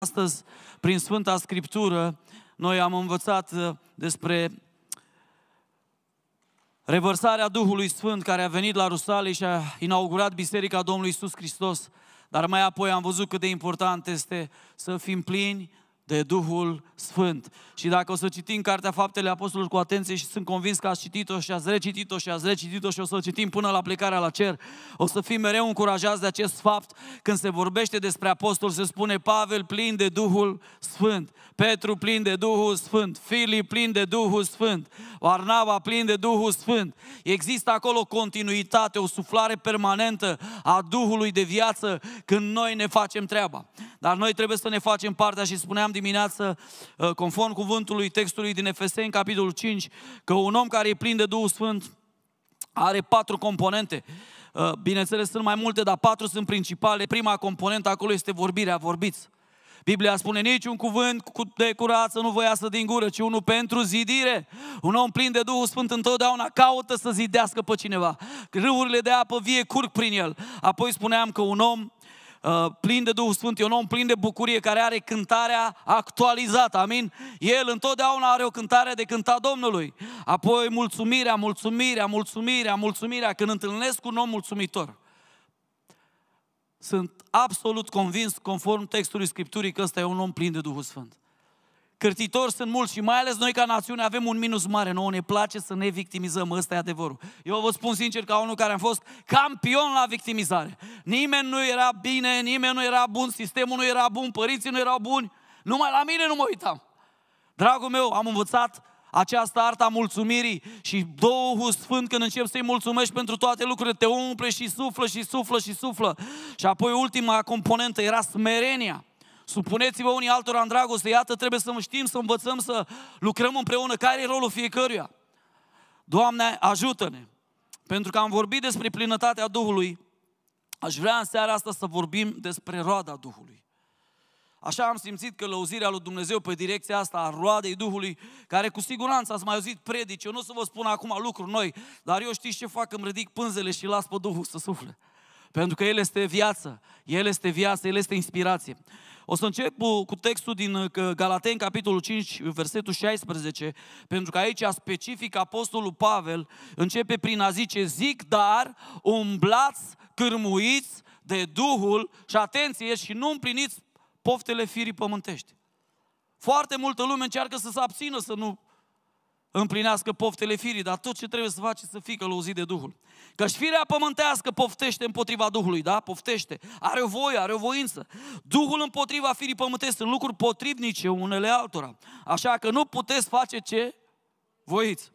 Astăzi, prin Sfânta Scriptură, noi am învățat uh, despre revărsarea Duhului Sfânt care a venit la Rusale și a inaugurat Biserica Domnului Isus Hristos. Dar mai apoi am văzut cât de important este să fim plini de Duhul Sfânt. Și dacă o să citim Cartea Faptele Apostolului cu atenție și sunt convins că ați citit-o și ați recitit-o și ați recitit-o și o să o citim până la plecarea la cer, o să fim mereu încurajați de acest fapt. Când se vorbește despre apostol, se spune Pavel plin de Duhul Sfânt, Petru plin de Duhul Sfânt, Filip plin de Duhul Sfânt, Varnava plin de Duhul Sfânt. Există acolo continuitate, o suflare permanentă a Duhului de viață când noi ne facem treaba. Dar noi trebuie să ne facem partea și spuneam dimineață, uh, conform cuvântului textului din Efeseni, capitolul 5, că un om care e plin de Duhul Sfânt are patru componente. Uh, bineînțeles, sunt mai multe, dar patru sunt principale. Prima componentă acolo este vorbirea, vorbiți. Biblia spune niciun cuvânt de curat să nu vă iasă din gură, ci unul pentru zidire. Un om plin de Duhul Sfânt întotdeauna caută să zidească pe cineva. Râurile de apă vie curg prin el. Apoi spuneam că un om Uh, plin de Duhul Sfânt, e un om plin de bucurie care are cântarea actualizată, amin? El întotdeauna are o cântare de cântat Domnului. Apoi mulțumirea, mulțumirea, mulțumirea, mulțumirea, când întâlnesc un om mulțumitor. Sunt absolut convins, conform textului Scripturii, că ăsta e un om plin de Duhul Sfânt. Cârtitori sunt mulți și mai ales noi ca națiune avem un minus mare. Nouă ne place să ne victimizăm, ăsta e adevărul. Eu vă spun sincer ca unul care am fost campion la victimizare. Nimeni nu era bine, nimeni nu era bun, sistemul nu era bun, părinții nu erau buni. Numai la mine nu mă uitam. Dragul meu, am învățat această artă a mulțumirii și Duhul Sfânt când încep să-i mulțumești pentru toate lucrurile, te umple și suflă și suflă și suflă. Și apoi ultima componentă era smerenia. Supuneți-vă unii altora în dragoste. Iată, trebuie să știm, să învățăm, să lucrăm împreună. Care e rolul fiecăruia? Doamne, ajută-ne! Pentru că am vorbit despre plinătatea Duhului, aș vrea în seara asta să vorbim despre roada Duhului. Așa am simțit că lăuzirea lui Dumnezeu pe direcția asta a roadei Duhului, care cu siguranță ați mai auzit predici, eu nu o să vă spun acum lucruri noi, dar eu știți ce fac, îmi ridic pânzele și las pe Duhul să sufle. Pentru că El este viață, El este viață, El este inspirație. O să încep cu textul din uh, Galaten, capitolul 5, versetul 16, pentru că aici specific apostolul Pavel începe prin a zice, zic, dar umblați cârmuiți de Duhul și atenție și nu împliniți poftele firii pământești. Foarte multă lume încearcă să se abțină să nu împlinească poftele firii, dar tot ce trebuie să faci să fii călăuzit de Duhul. Căci firea pământească poftește împotriva Duhului, da? Poftește. Are o voie, are o voință. Duhul împotriva firii pământești sunt lucruri potrivnice unele altora. Așa că nu puteți face ce voiți.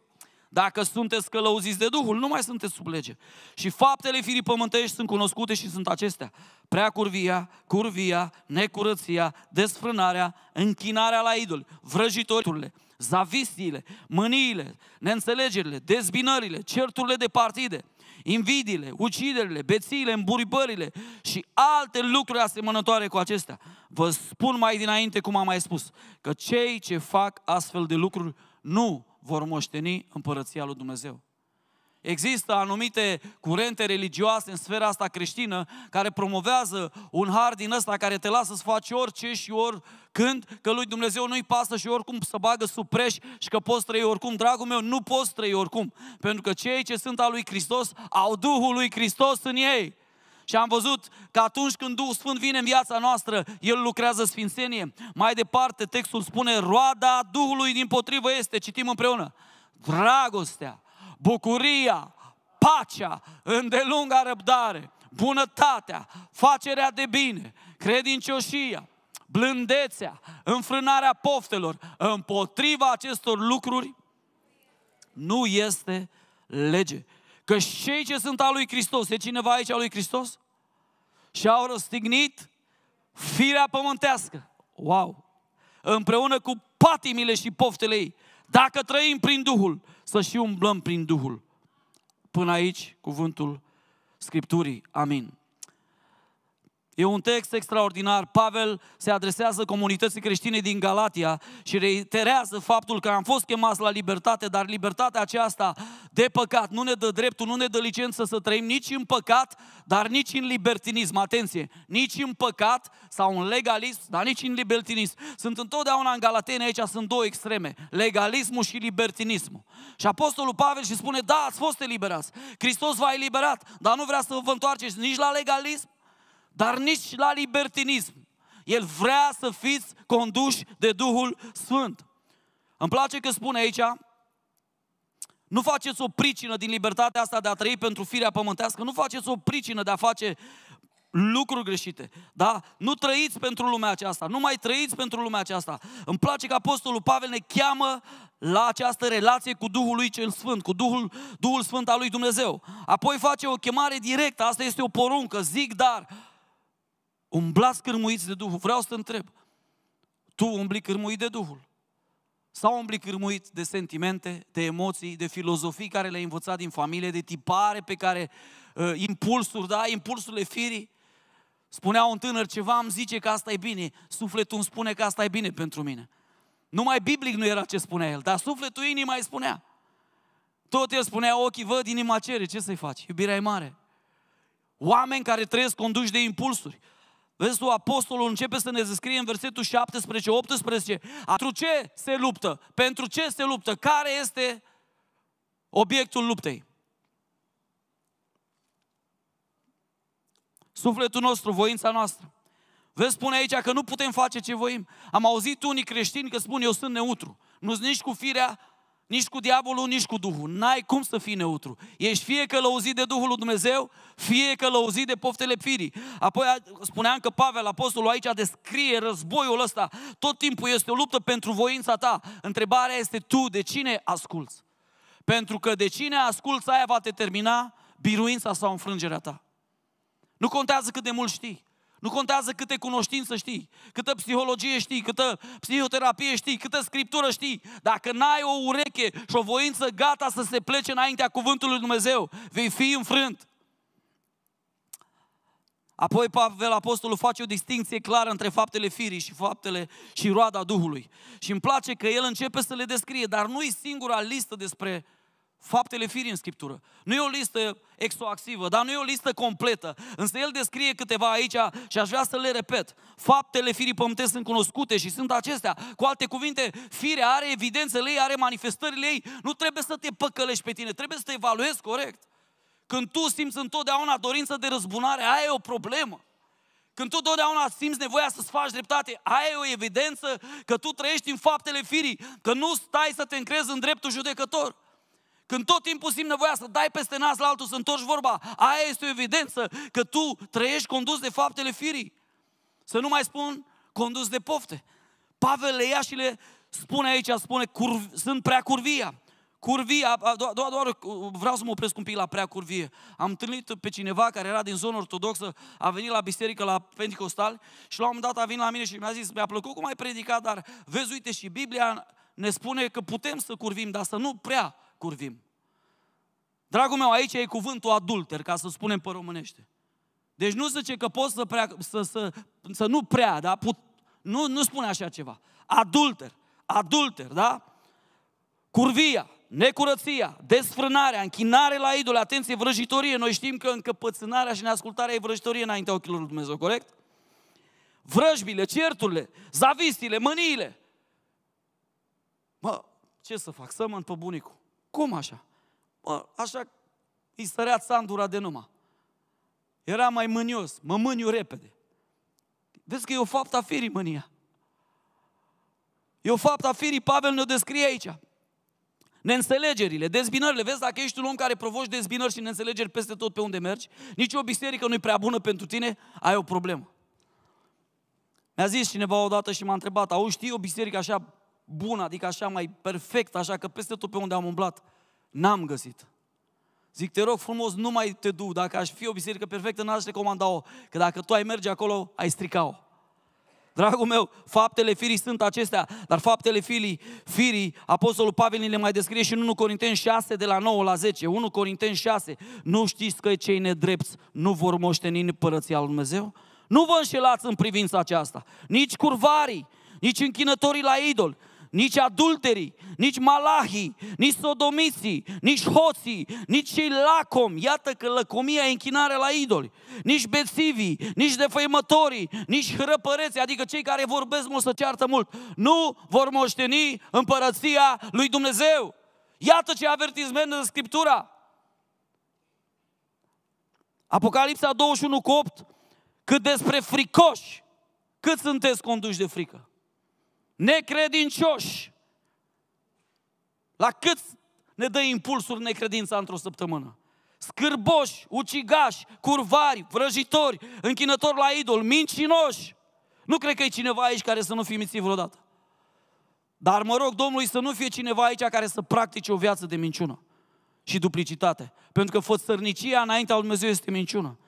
Dacă sunteți călăuziți de Duhul, nu mai sunteți sub lege. Și faptele firii pământești sunt cunoscute și sunt acestea. Prea curvia, curvia, necurăția, desfrânarea, închinarea la idol, vrăjitoriturile, zavistiile, mâniile, neînțelegerile, dezbinările, certurile de partide, invidiile, uciderile, bețiile, îmburibările și alte lucruri asemănătoare cu acestea. Vă spun mai dinainte, cum am mai spus, că cei ce fac astfel de lucruri nu vor moșteni împărăția lui Dumnezeu. Există anumite curente religioase în sfera asta creștină care promovează un har din ăsta care te lasă să faci orice și oricând, că lui Dumnezeu nu-i pasă și oricum să bagă sub preș și că poți trăi oricum. Dragul meu, nu poți trăi oricum, pentru că cei ce sunt al lui Hristos au Duhul lui Hristos în ei. Și am văzut că atunci când Duhul Sfânt vine în viața noastră, El lucrează sfințenie. Mai departe, textul spune, roada Duhului din potrivă este, citim împreună, dragostea, bucuria, pacea, îndelunga răbdare, bunătatea, facerea de bine, credincioșia, blândețea, înfrânarea poftelor. Împotriva acestor lucruri nu este lege. Că cei ce sunt al lui Hristos, e cineva aici al lui Hristos? Și-au răstignit firea pământească. Wow! Împreună cu patimile și poftele ei. Dacă trăim prin Duhul, să și umblăm prin Duhul. Până aici, cuvântul Scripturii. Amin. E un text extraordinar. Pavel se adresează comunității creștine din Galatia și reiterează faptul că am fost chemați la libertate, dar libertatea aceasta de păcat nu ne dă dreptul, nu ne dă licență să trăim nici în păcat, dar nici în libertinism. Atenție! Nici în păcat sau în legalism, dar nici în libertinism. Sunt întotdeauna în Galatene, aici sunt două extreme, legalismul și libertinismul. Și Apostolul Pavel și spune, da, ați fost eliberați, Hristos v-a eliberat, dar nu vrea să vă întoarceți nici la legalism, dar nici la libertinism. El vrea să fiți conduși de Duhul Sfânt. Îmi place că spune aici, nu faceți o pricină din libertatea asta de a trăi pentru firea pământească, nu faceți o pricină de a face lucruri greșite, da? Nu trăiți pentru lumea aceasta, nu mai trăiți pentru lumea aceasta. Îmi place că Apostolul Pavel ne cheamă la această relație cu Duhul lui cel Sfânt, cu Duhul, Duhul Sfânt al lui Dumnezeu. Apoi face o chemare directă, asta este o poruncă, zic dar, Umblați cârmuiți de Duhul. Vreau să te întreb. Tu umbli cârmuit de Duhul? Sau umbli cârmuit de sentimente, de emoții, de filozofii care le-ai învățat din familie, de tipare pe care, uh, impulsuri, da, impulsurile firii? Spunea un tânăr ceva, îmi zice că asta e bine, sufletul îmi spune că asta e bine pentru mine. Numai biblic nu era ce spunea el, dar sufletul inima îi spunea. Tot el spunea, ochii văd, inima cere, ce să-i faci? Iubirea e mare. Oameni care trăiesc conduși de impulsuri, Vezi tu, apostolul începe să ne descrie în versetul 17-18 pentru ce se luptă, pentru ce se luptă, care este obiectul luptei. Sufletul nostru, voința noastră. Vezi, spune aici că nu putem face ce voim. Am auzit unii creștini că spun eu sunt neutru. Nu-s nici cu firea, nici cu diavolul, nici cu Duhul. N-ai cum să fii neutru. Ești fie călăuzit de Duhul lui Dumnezeu, fie călăuzit de poftele firii. Apoi spuneam că Pavel, apostolul aici, descrie războiul ăsta. Tot timpul este o luptă pentru voința ta. Întrebarea este tu de cine asculți? Pentru că de cine asculți aia va determina biruința sau înfrângerea ta. Nu contează cât de mult știi. Nu contează câte cunoștință știi, câtă psihologie știi, câtă psihoterapie știi, câtă scriptură știi. Dacă n-ai o ureche și o voință gata să se plece înaintea cuvântului lui Dumnezeu, vei fi înfrânt. Apoi Pavel Apostolul face o distinție clară între faptele firii și faptele și roada Duhului. Și îmi place că el începe să le descrie, dar nu e singura listă despre faptele firii în Scriptură. Nu e o listă exoaxivă, dar nu e o listă completă. Însă el descrie câteva aici și aș vrea să le repet. Faptele firii pământești sunt cunoscute și sunt acestea. Cu alte cuvinte, firea are evidențele ei, are manifestările ei. Nu trebuie să te păcălești pe tine, trebuie să te evaluezi corect. Când tu simți întotdeauna dorință de răzbunare, aia e o problemă. Când tu totdeauna simți nevoia să-ți faci dreptate, ai o evidență că tu trăiești în faptele firii, că nu stai să te încrezi în dreptul judecător. Când tot timpul simți nevoia să dai peste nas la altul, să întorci vorba, aia este o evidență că tu trăiești condus de faptele firii. Să nu mai spun condus de pofte. Pavel le ia și le spune aici, spune, curv, sunt prea curvia. Curvia, doar, doar, doar vreau să mă opresc un pic la prea curvie. Am întâlnit pe cineva care era din zona ortodoxă, a venit la biserică la Pentecostal și la un moment dat a venit la mine și mi-a zis, mi-a plăcut cum ai predicat, dar vezi, uite și Biblia ne spune că putem să curvim, dar să nu prea curvim. Dragul meu, aici e cuvântul adulter, ca să spunem pe românește. Deci nu zice că poți să, prea, să, să, să nu prea, da? Put, nu, nu spune așa ceva. Adulter, adulter, da? Curvia, necurăția, desfrânarea, închinare la idol, atenție, vrăjitorie. Noi știm că încăpățânarea și neascultarea e vrăjitorie înaintea ochilor lui Dumnezeu, corect? Vrăjbile, certurile, zavistile, mâniile. Mă, ce să fac? Să mă pe bunicul. Cum așa? Bă, așa îi sărea țandura de numă. Era mai mânios, mă mâniu repede. Vezi că e o faptă a firii mânia. E o faptă a firii, Pavel ne-o descrie aici. Neînțelegerile, dezbinările. Vezi, dacă ești un om care provoci dezbinări și neînțelegeri peste tot pe unde mergi, nici o biserică nu-i prea bună pentru tine, ai o problemă. Mi-a zis cineva odată și m-a întrebat, auzi, știi o biserică așa bună, adică așa mai perfect, așa că peste tot pe unde am umblat, n-am găsit. Zic, te rog frumos, nu mai te du. Dacă aș fi o biserică perfectă, n-aș recomanda-o. Că dacă tu ai merge acolo, ai strica-o. Dragul meu, faptele firii sunt acestea, dar faptele firii, firii Apostolul Pavel le mai descrie și în 1 Corinteni 6 de la 9 la 10. 1 Corinteni 6, nu știți că cei nedrepți nu vor moșteni în părăția lui Dumnezeu? Nu vă înșelați în privința aceasta, nici curvarii, nici închinătorii la idol, nici adulterii, nici malahii, nici sodomisii, nici hoții, nici cei lacom, iată că lăcomia e închinare la idoli, nici bețivii, nici defăimătorii, nici hrăpăreții, adică cei care vorbesc mult să ceartă mult, nu vor moșteni împărăția lui Dumnezeu. Iată ce avertizment în Scriptura. Apocalipsa 21 cu 8, cât despre fricoși, cât sunteți conduși de frică necredincioși. La cât ne dă impulsul necredința într-o săptămână? Scârboși, ucigași, curvari, vrăjitori, închinători la idol, mincinoși. Nu cred că e cineva aici care să nu fie mințit vreodată. Dar mă rog Domnului să nu fie cineva aici care să practice o viață de minciună și duplicitate. Pentru că fățărnicia înaintea lui Dumnezeu este minciună.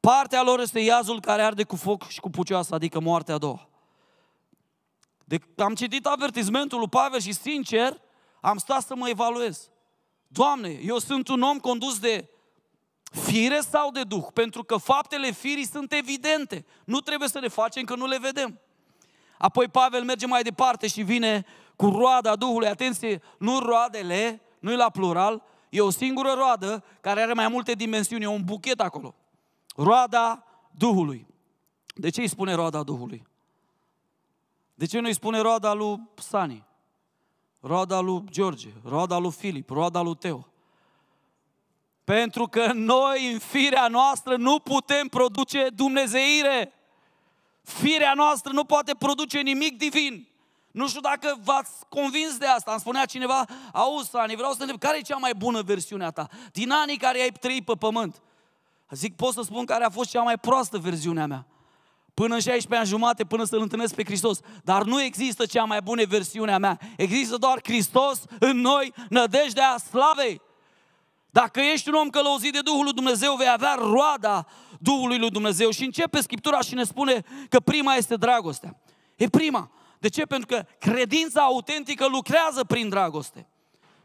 Partea lor este iazul care arde cu foc și cu pucioasă, adică moartea a doua. De, am citit avertizmentul lui Pavel și sincer am stat să mă evaluez. Doamne, eu sunt un om condus de fire sau de duh? Pentru că faptele firii sunt evidente. Nu trebuie să le facem că nu le vedem. Apoi Pavel merge mai departe și vine cu roada Duhului. Atenție, nu roadele, nu-i la plural, e o singură roadă care are mai multe dimensiuni, e un buchet acolo. Roada Duhului. De ce îi spune roada Duhului? De ce nu-i spune roada lui Sani? Roada lui George, roada lui Filip, roada lui Teo. Pentru că noi, în firea noastră, nu putem produce dumnezeire. Firea noastră nu poate produce nimic divin. Nu știu dacă v-ați convins de asta. Am spunea cineva, auzi, Sani, vreau să întreb, care e cea mai bună versiune a ta? Din anii care ai trăit pe pământ. Zic, pot să spun care a fost cea mai proastă versiunea mea până în 16 ani jumate, până să-L întâlnesc pe Hristos. Dar nu există cea mai bună versiune a mea. Există doar Hristos în noi, nădejdea slavei. Dacă ești un om călăuzit de Duhul lui Dumnezeu, vei avea roada Duhului lui Dumnezeu. Și începe Scriptura și ne spune că prima este dragostea. E prima. De ce? Pentru că credința autentică lucrează prin dragoste.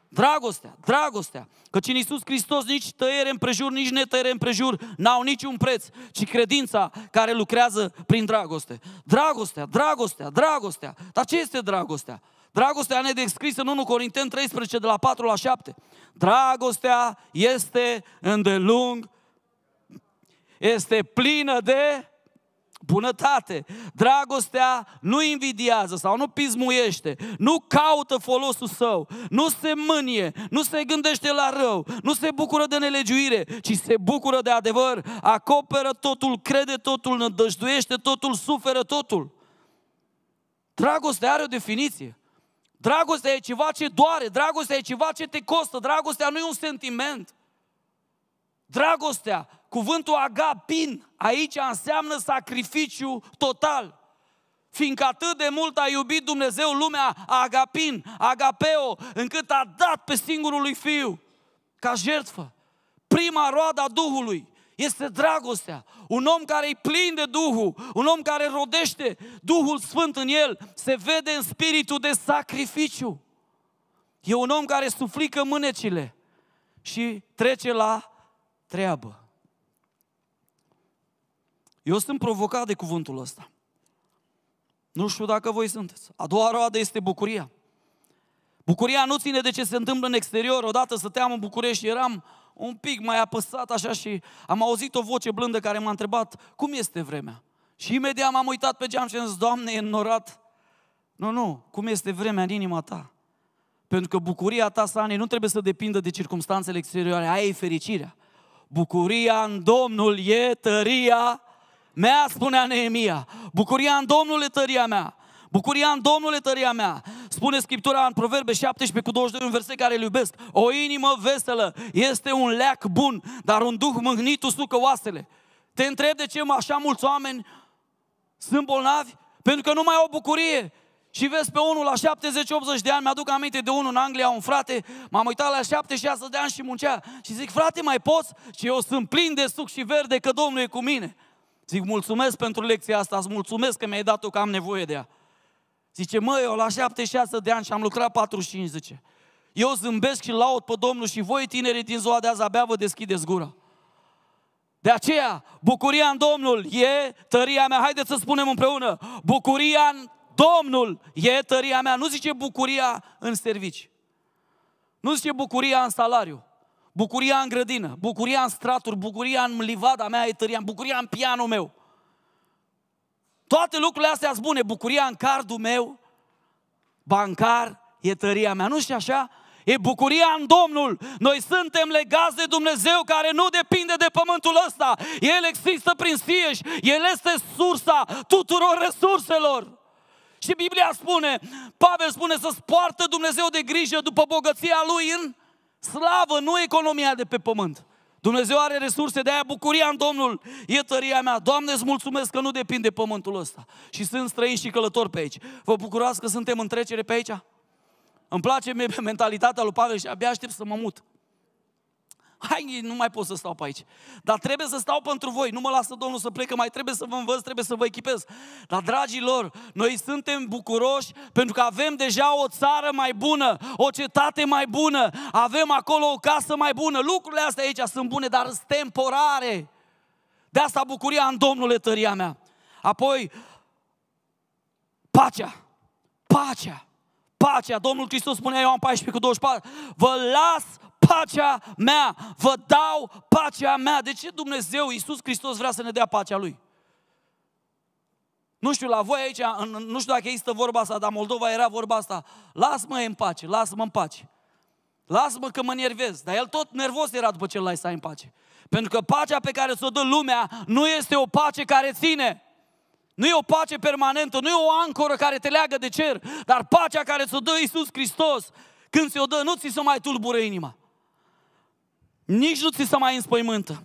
Dragostea, dragostea. Căci în Iisus Hristos nici tăiere împrejur, nici netăiere împrejur n-au niciun preț, ci credința care lucrează prin dragoste. Dragostea, dragostea, dragostea. Dar ce este dragostea? Dragostea ne descrisă în 1 Corinteni 13, de la 4 la 7. Dragostea este îndelung, este plină de bunătate. Dragostea nu invidiază sau nu pismuiește, nu caută folosul său, nu se mânie, nu se gândește la rău, nu se bucură de nelegiuire, ci se bucură de adevăr, acoperă totul, crede totul, nădăjduiește totul, suferă totul. Dragostea are o definiție. Dragostea e ceva ce doare, dragostea e ceva ce te costă, dragostea nu e un sentiment. Dragostea cuvântul agapin aici înseamnă sacrificiu total. Fiindcă atât de mult a iubit Dumnezeu lumea agapin, agapeo, încât a dat pe singurul lui Fiu ca jertfă. Prima roadă a Duhului este dragostea. Un om care e plin de Duhul, un om care rodește Duhul Sfânt în el, se vede în spiritul de sacrificiu. E un om care suflică mânecile și trece la treabă. Eu sunt provocat de cuvântul ăsta. Nu știu dacă voi sunteți. A doua roadă este bucuria. Bucuria nu ține de ce se întâmplă în exterior. Odată stăteam în București și eram un pic mai apăsat așa și am auzit o voce blândă care m-a întrebat cum este vremea. Și imediat m-am uitat pe geam și am zis, Doamne, e înnorat. Nu, nu, cum este vremea în inima ta? Pentru că bucuria ta, Sani, nu trebuie să depindă de circumstanțele exterioare, aia e fericirea. Bucuria în Domnul e tăria mea, spunea Neemia. Bucuria în Domnul e tăria mea. Bucuria în Domnul e tăria mea. Spune Scriptura în Proverbe 17 cu 22, un verset care îl iubesc. O inimă veselă este un leac bun, dar un duh mâhnit usucă oasele. Te întreb de ce așa mulți oameni sunt bolnavi? Pentru că nu mai au bucurie. Și vezi pe unul la 70-80 de ani, mi-aduc aminte de unul în Anglia, un frate, m-am uitat la 76 de ani și muncea. Și zic, frate, mai poți? Și eu sunt plin de suc și verde că Domnul e cu mine. Zic, mulțumesc pentru lecția asta, îți mulțumesc că mi-ai dat-o, că am nevoie de ea. Zice, măi, eu la 76 de ani și am lucrat 45, zice. Eu zâmbesc și laud pe Domnul și voi, tineri din ziua de azi, abia vă deschideți gura. De aceea, bucuria în Domnul e tăria mea. Haideți să spunem împreună, bucuria în Domnul e tăria mea. Nu zice bucuria în servici. Nu zice bucuria în salariu bucuria în grădină, bucuria în straturi, bucuria în livada mea etăria, bucuria în pianul meu. Toate lucrurile astea sunt bune, bucuria în cardul meu, bancar, etăria mea, nu știu așa? E bucuria în Domnul. Noi suntem legați de Dumnezeu care nu depinde de pământul ăsta. El există prin sieși. El este sursa tuturor resurselor. Și Biblia spune, Pavel spune să-ți poartă Dumnezeu de grijă după bogăția lui în Slavă, nu economia de pe pământ. Dumnezeu are resurse, de-aia bucuria în Domnul e tăria mea. Doamne, îți mulțumesc că nu depinde pământul ăsta. Și sunt străini și călători pe aici. Vă bucurați că suntem în trecere pe aici? Îmi place mentalitatea lui Pavel și abia aștept să mă mut hai, nu mai pot să stau pe aici. Dar trebuie să stau pentru voi, nu mă lasă Domnul să plecă, mai trebuie să vă învăț, trebuie să vă echipez. Dar, dragilor, noi suntem bucuroși pentru că avem deja o țară mai bună, o cetate mai bună, avem acolo o casă mai bună. Lucrurile astea aici sunt bune, dar sunt temporare. De asta bucuria în Domnul tăria mea. Apoi, pacea, pacea, pacea. Domnul Hristos spunea eu am 14 cu 24, vă las pacea mea, vă dau pacea mea. De ce Dumnezeu, Iisus Hristos, vrea să ne dea pacea Lui? Nu știu, la voi aici, în, nu știu dacă există vorba asta, dar Moldova era vorba asta. Lasă-mă în pace, lasă-mă în pace. Lasă-mă că mă nervez. Dar el tot nervos era după ce l-ai stai în pace. Pentru că pacea pe care ți-o dă lumea nu este o pace care ține. Nu e o pace permanentă, nu e o ancoră care te leagă de cer, dar pacea care ți-o dă Iisus Hristos, când ți-o dă, nu ți se mai tulbură inima nici nu ți se mai înspăimântă.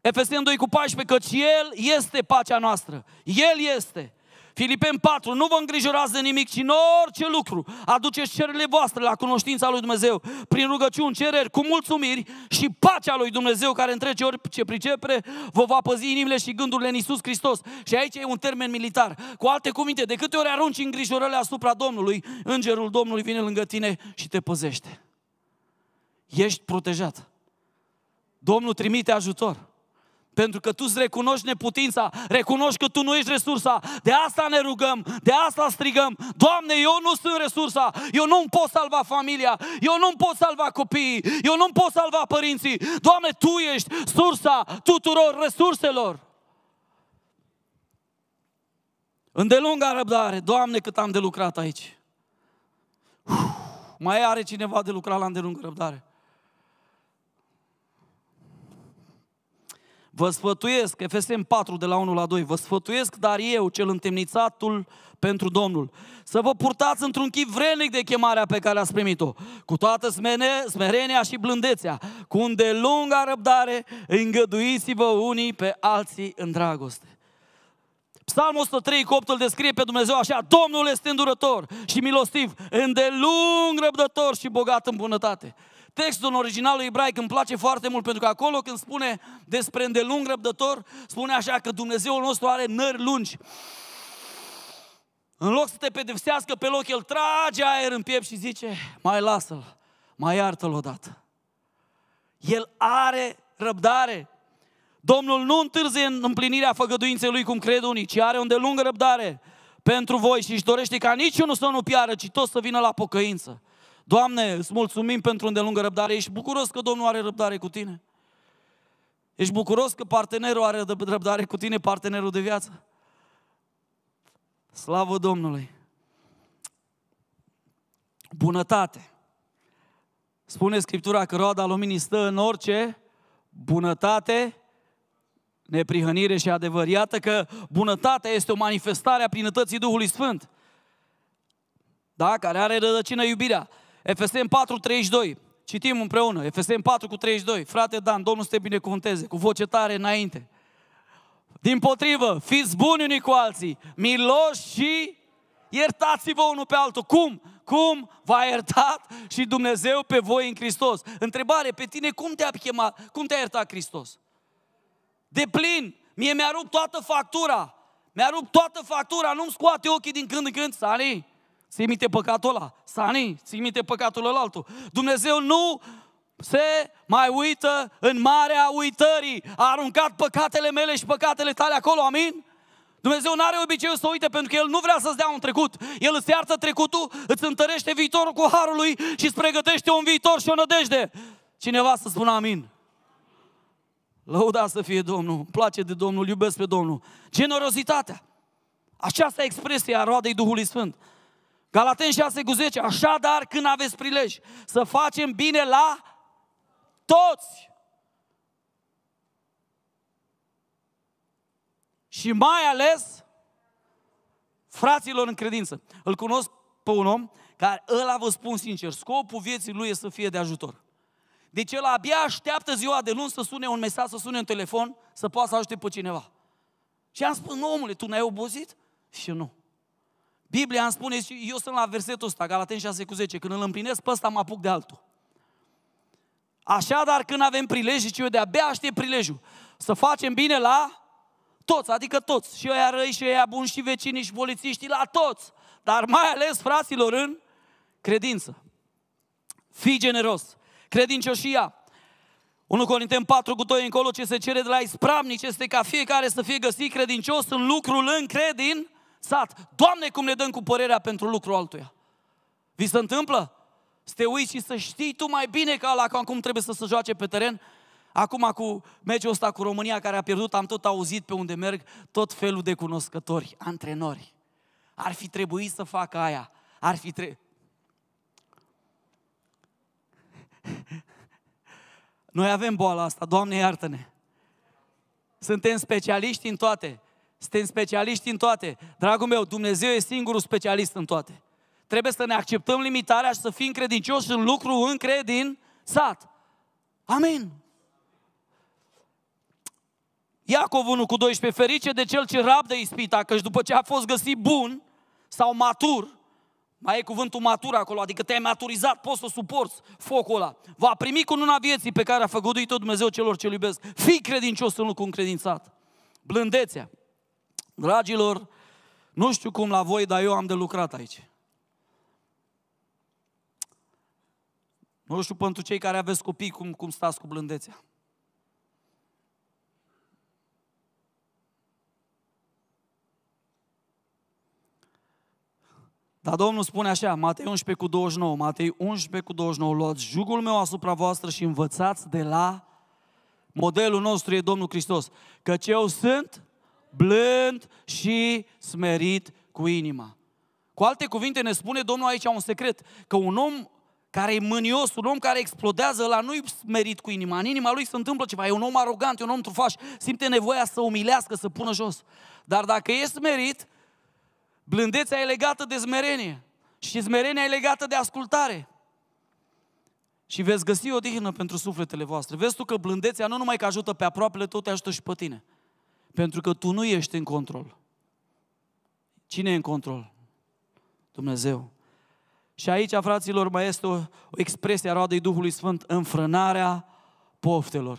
Efeseni 2 cu 14, căci El este pacea noastră. El este. Filipen 4, nu vă îngrijorați de nimic, ci în orice lucru aduceți cererile voastre la cunoștința lui Dumnezeu, prin rugăciuni, cereri, cu mulțumiri și pacea lui Dumnezeu care întrece orice pricepere, vă va păzi inimile și gândurile în Iisus Hristos. Și aici e un termen militar. Cu alte cuvinte, de câte ori arunci îngrijorările asupra Domnului, îngerul Domnului vine lângă tine și te păzește. Ești protejat. Domnul trimite ajutor. Pentru că tu îți recunoști neputința, recunoști că tu nu ești resursa. De asta ne rugăm, de asta strigăm. Doamne, eu nu sunt resursa, eu nu-mi pot salva familia, eu nu-mi pot salva copiii, eu nu-mi pot salva părinții. Doamne, Tu ești sursa tuturor resurselor. Îndelunga răbdare, Doamne, cât am de lucrat aici. Uf, mai are cineva de lucrat la îndelungă răbdare? Vă sfătuiesc, Efesem 4 de la 1 la 2, vă sfătuiesc, dar eu, cel întemnițatul pentru Domnul, să vă purtați într-un chip vrenic de chemarea pe care ați primit-o, cu toată smene, smerenia și blândețea, cu îndelunga răbdare, îngăduiți-vă unii pe alții în dragoste. Psalmul 103 cu 8 îl descrie pe Dumnezeu așa, Domnul este îndurător și milostiv, îndelung răbdător și bogat în bunătate textul în originalul ebraic îmi place foarte mult, pentru că acolo când spune despre îndelung răbdător, spune așa că Dumnezeul nostru are nări lungi. În loc să te pedepsească pe loc, el trage aer în piept și zice, mai lasă-l, mai iartă-l odată. El are răbdare. Domnul nu întârzie în împlinirea făgăduinței lui, cum cred unii, ci are o îndelungă răbdare pentru voi și își dorește ca niciunul să nu piară, ci toți să vină la pocăință. Doamne, îți mulțumim pentru îndelungă răbdare. Ești bucuros că Domnul are răbdare cu tine? Ești bucuros că partenerul are răbdare cu tine, partenerul de viață? Slavă Domnului! Bunătate! Spune Scriptura că roada luminii stă în orice bunătate, neprihănire și adevăr. Iată că bunătatea este o manifestare a plinătății Duhului Sfânt. Da? Care are rădăcină iubirea. Efesem 4, 32. Citim împreună. Efesem 4 cu 32. Frate Dan, Domnul să te binecuvânteze, cu voce tare înainte. Din potrivă, fiți buni unii cu alții, miloși și iertați-vă unul pe altul. Cum? Cum v-a iertat și Dumnezeu pe voi în Hristos? Întrebare, pe tine cum te-a chemat, cum te-a iertat Hristos? De plin, mie mi-a rupt toată factura, mi-a rupt toată factura, nu-mi scoate ochii din când în când, Sali. Ții minte păcatul ăla. Sani, ții minte păcatul ăla altul. Dumnezeu nu se mai uită în marea uitării. A aruncat păcatele mele și păcatele tale acolo, amin? Dumnezeu nu are obiceiul să uite pentru că El nu vrea să-ți dea un trecut. El îți iartă trecutul, îți întărește viitorul cu harul lui și îți pregătește un viitor și o nădejde. Cineva să spună amin. Lăuda să fie Domnul, îmi place de Domnul, iubesc pe Domnul. Generozitatea. Aceasta e expresia roadei Duhului Sfânt. Galaten 6 cu 10, așadar când aveți prilej să facem bine la toți. Și mai ales fraților în credință. Îl cunosc pe un om care ăla vă spun sincer, scopul vieții lui e să fie de ajutor. Deci el abia așteaptă ziua de luni să sune un mesaj, să sune un telefon, să poată să ajute pe cineva. Și am spus, nu omule, tu n-ai obosit? Și eu, nu. Biblia îmi spune, eu sunt la versetul ăsta, Galaten 6 cu 10, când îl împlinesc pe ăsta mă apuc de altul. Așadar, când avem prilej, și eu de-abia aștept prilejul, să facem bine la toți, adică toți, și ăia răi, și ăia buni, și vecinii, și polițiștii, la toți, dar mai ales fraților în credință. Fii generos, credincioșia, 1 Corinteni 4 cu 2 încolo ce se cere de la ispravnici este ca fiecare să fie găsit credincios în lucrul în credință sat. Doamne, cum ne dăm cu părerea pentru lucrul altuia. Vi se întâmplă? Să te uiți și să știi tu mai bine ca la cum trebuie să se joace pe teren? Acum cu meciul ăsta cu România care a pierdut, am tot auzit pe unde merg tot felul de cunoscători, antrenori. Ar fi trebuit să facă aia, ar fi tre... Noi avem boala asta, Doamne iartă-ne. Suntem specialiști în toate. Suntem specialiști în toate. Dragul meu, Dumnezeu e singurul specialist în toate. Trebuie să ne acceptăm limitarea și să fim credincioși în lucru încredințat. Amin. Iacov 1 cu 12, ferice de cel ce rabdă ispita, căci după ce a fost găsit bun sau matur, mai e cuvântul matur acolo, adică te-ai maturizat, poți să suporți focul ăla. Va primi cu una vieții pe care a făgăduit-o Dumnezeu celor ce iubesc. Fii credincios în lucru încredințat. Blândețea. Dragilor, nu știu cum la voi, dar eu am de lucrat aici. Nu știu pentru cei care aveți copii cum, cum stați cu blândețea. Dar Domnul spune așa, Matei 11 cu 29, Matei 11 cu 29, luați jugul meu asupra voastră și învățați de la modelul nostru e Domnul Hristos, căci eu sunt blând și smerit cu inima. Cu alte cuvinte ne spune Domnul aici un secret, că un om care e mânios, un om care explodează, la nu-i smerit cu inima. În inima lui se întâmplă ceva, e un om arogant, e un om trufaș, simte nevoia să umilească, să pună jos. Dar dacă e smerit, blândețea e legată de smerenie și smerenia e legată de ascultare. Și veți găsi o dihnă pentru sufletele voastre. Vezi tu că blândețea nu numai că ajută pe aproapele tău, te ajută și pe tine. Pentru că tu nu ești în control. Cine e în control? Dumnezeu. Și aici, fraților, mai este o, o expresie a roadei Duhului Sfânt, înfrânarea poftelor.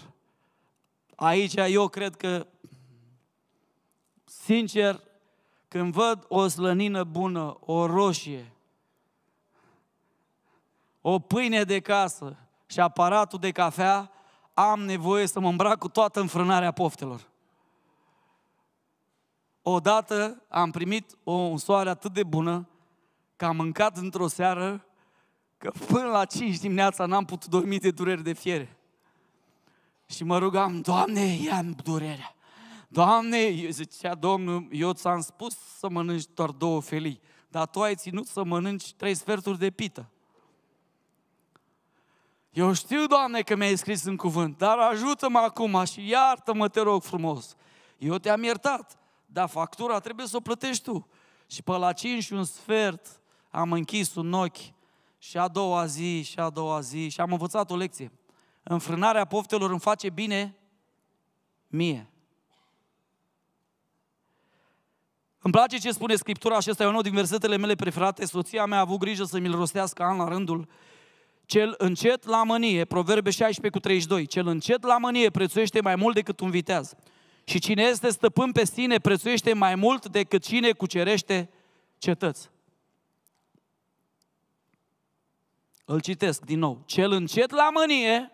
Aici eu cred că, sincer, când văd o slănină bună, o roșie, o pâine de casă și aparatul de cafea, am nevoie să mă îmbrac cu toată înfrânarea poftelor. Odată am primit o soare atât de bună că am mâncat într-o seară că până la 5 dimineața n-am putut dormi de dureri de fiere. Și mă rugam, Doamne, ia durerea. Doamne, zicea Domnul, eu ți-am spus să mănânci doar două felii, dar tu ai ținut să mănânci trei sferturi de pită. Eu știu, Doamne, că mi-ai scris în cuvânt, dar ajută-mă acum și iartă-mă, te rog frumos. Eu te-am iertat. Dar factura trebuie să o plătești tu. Și pe la 5 și un sfert am închis un ochi și a doua zi, și a doua zi, și am învățat o lecție. Înfrânarea poftelor îmi face bine mie. Îmi place ce spune Scriptura și ăsta e unul din versetele mele preferate. Soția mea a avut grijă să mi-l rostească an la rândul. Cel încet la mânie, Proverbe 16 cu 32, cel încet la mânie prețuiește mai mult decât un viteaz. Și cine este stăpân pe sine prețuiește mai mult decât cine cucerește cetăți. Îl citesc din nou. Cel încet la mânie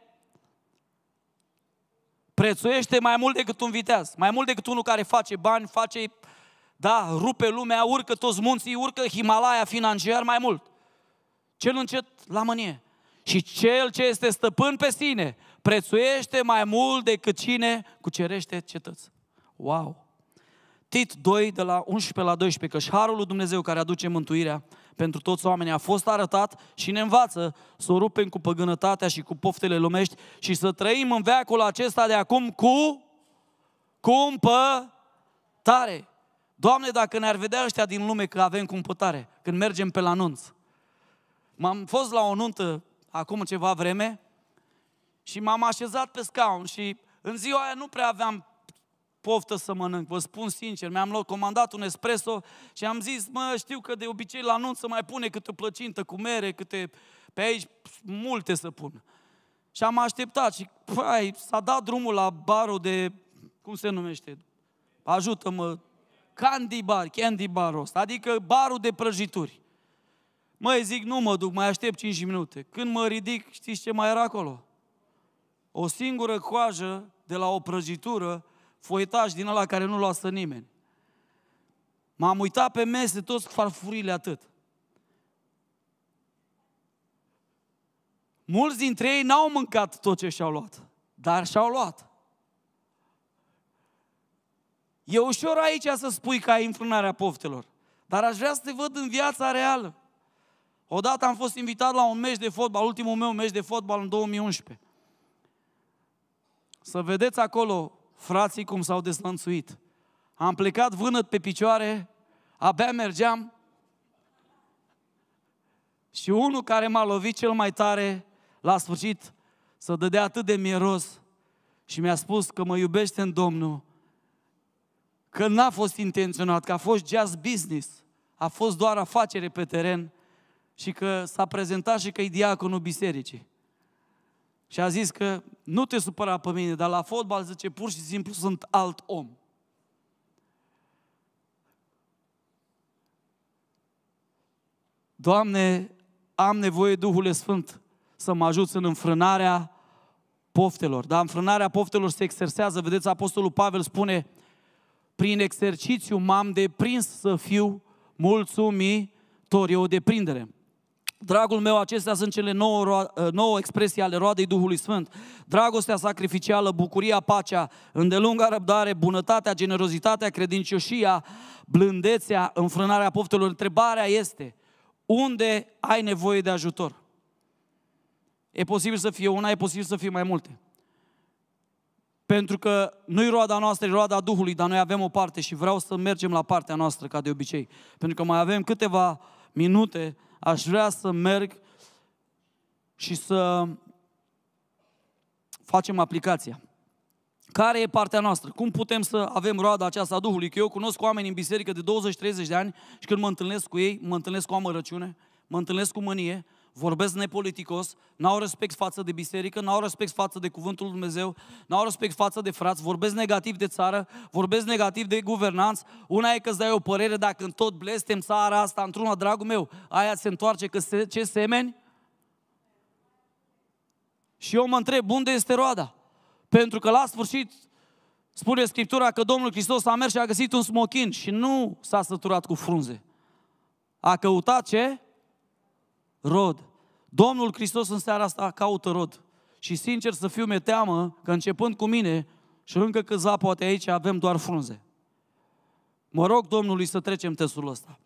prețuiește mai mult decât un viteaz, mai mult decât unul care face bani, face, da, rupe lumea, urcă toți munții, urcă Himalaya financiar mai mult. Cel încet la mânie. Și cel ce este stăpân pe sine prețuiește mai mult decât cine cucerește cetăți. Wow! Tit 2, de la 11 la 12, că harul lui Dumnezeu care aduce mântuirea pentru toți oamenii a fost arătat și ne învață să o rupem cu păgânătatea și cu poftele lumești și să trăim în veacul acesta de acum cu cumpătare. Doamne, dacă ne-ar vedea ăștia din lume că avem cumpătare, când mergem pe la anunț. M-am fost la o nuntă acum ceva vreme și m-am așezat pe scaun și în ziua aia nu prea aveam poftă să mănânc, vă spun sincer, mi-am luat, comandat un espresso și am zis, mă, știu că de obicei la anunț să mai pune câte o plăcintă cu mere, câte pe aici, multe să pun. Și am așteptat și pai, s-a dat drumul la barul de, cum se numește, ajută-mă, candy bar, candy barul ăsta, adică barul de prăjituri. Măi, zic, nu mă duc, mai aștept 5 minute. Când mă ridic, știți ce mai era acolo? o singură coajă de la o prăjitură, foietaj din ăla care nu lasă nimeni. M-am uitat pe mese toți farfurile atât. Mulți dintre ei n-au mâncat tot ce și-au luat, dar și-au luat. E ușor aici să spui că ai înfrânarea poftelor, dar aș vrea să te văd în viața reală. Odată am fost invitat la un meci de fotbal, ultimul meu meci de fotbal în 2011. Să vedeți acolo frații cum s-au dezlănțuit. Am plecat vânăt pe picioare, abia mergeam și unul care m-a lovit cel mai tare, la sfârșit, să dădea atât de miros și mi-a spus că mă iubește în Domnul, că n-a fost intenționat, că a fost just business, a fost doar afacere pe teren și că s-a prezentat și că e diaconul bisericii. Și a zis că nu te supăra pe mine, dar la fotbal, zice, pur și simplu sunt alt om. Doamne, am nevoie, Duhule Sfânt, să mă ajut în înfrânarea poftelor. Dar înfrânarea poftelor se exersează, vedeți, Apostolul Pavel spune, prin exercițiu m-am deprins să fiu mulțumitor, e o deprindere. Dragul meu, acestea sunt cele nouă, ă, nouă expresii ale roadei Duhului Sfânt. Dragostea sacrificială, bucuria, pacea, îndelunga răbdare, bunătatea, generozitatea, credincioșia, blândețea, înfrânarea poftelor. Întrebarea este, unde ai nevoie de ajutor? E posibil să fie una, e posibil să fie mai multe. Pentru că nu-i roada noastră, e roada Duhului, dar noi avem o parte și vreau să mergem la partea noastră, ca de obicei. Pentru că mai avem câteva minute, aș vrea să merg și să facem aplicația. Care e partea noastră? Cum putem să avem roada aceasta a Duhului? Că eu cunosc oameni în biserică de 20-30 de ani și când mă întâlnesc cu ei, mă întâlnesc cu amărăciune, mă întâlnesc cu mânie, vorbesc nepoliticos, n-au respect față de biserică, n-au respect față de cuvântul lui Dumnezeu, n-au respect față de frați, vorbesc negativ de țară, vorbesc negativ de guvernanți. Una e că îți dai o părere dacă în tot blestem țara asta, într-una, dragul meu, aia se întoarce, că se, ce semeni? Și eu mă întreb, unde este roada? Pentru că la sfârșit spune Scriptura că Domnul Hristos a mers și a găsit un smochin și nu s-a săturat cu frunze. A căutat ce? rod. Domnul Hristos în seara asta caută rod. Și sincer să fiu, mi teamă că începând cu mine și încă câțiva poate aici avem doar frunze. Mă rog Domnului să trecem testul ăsta.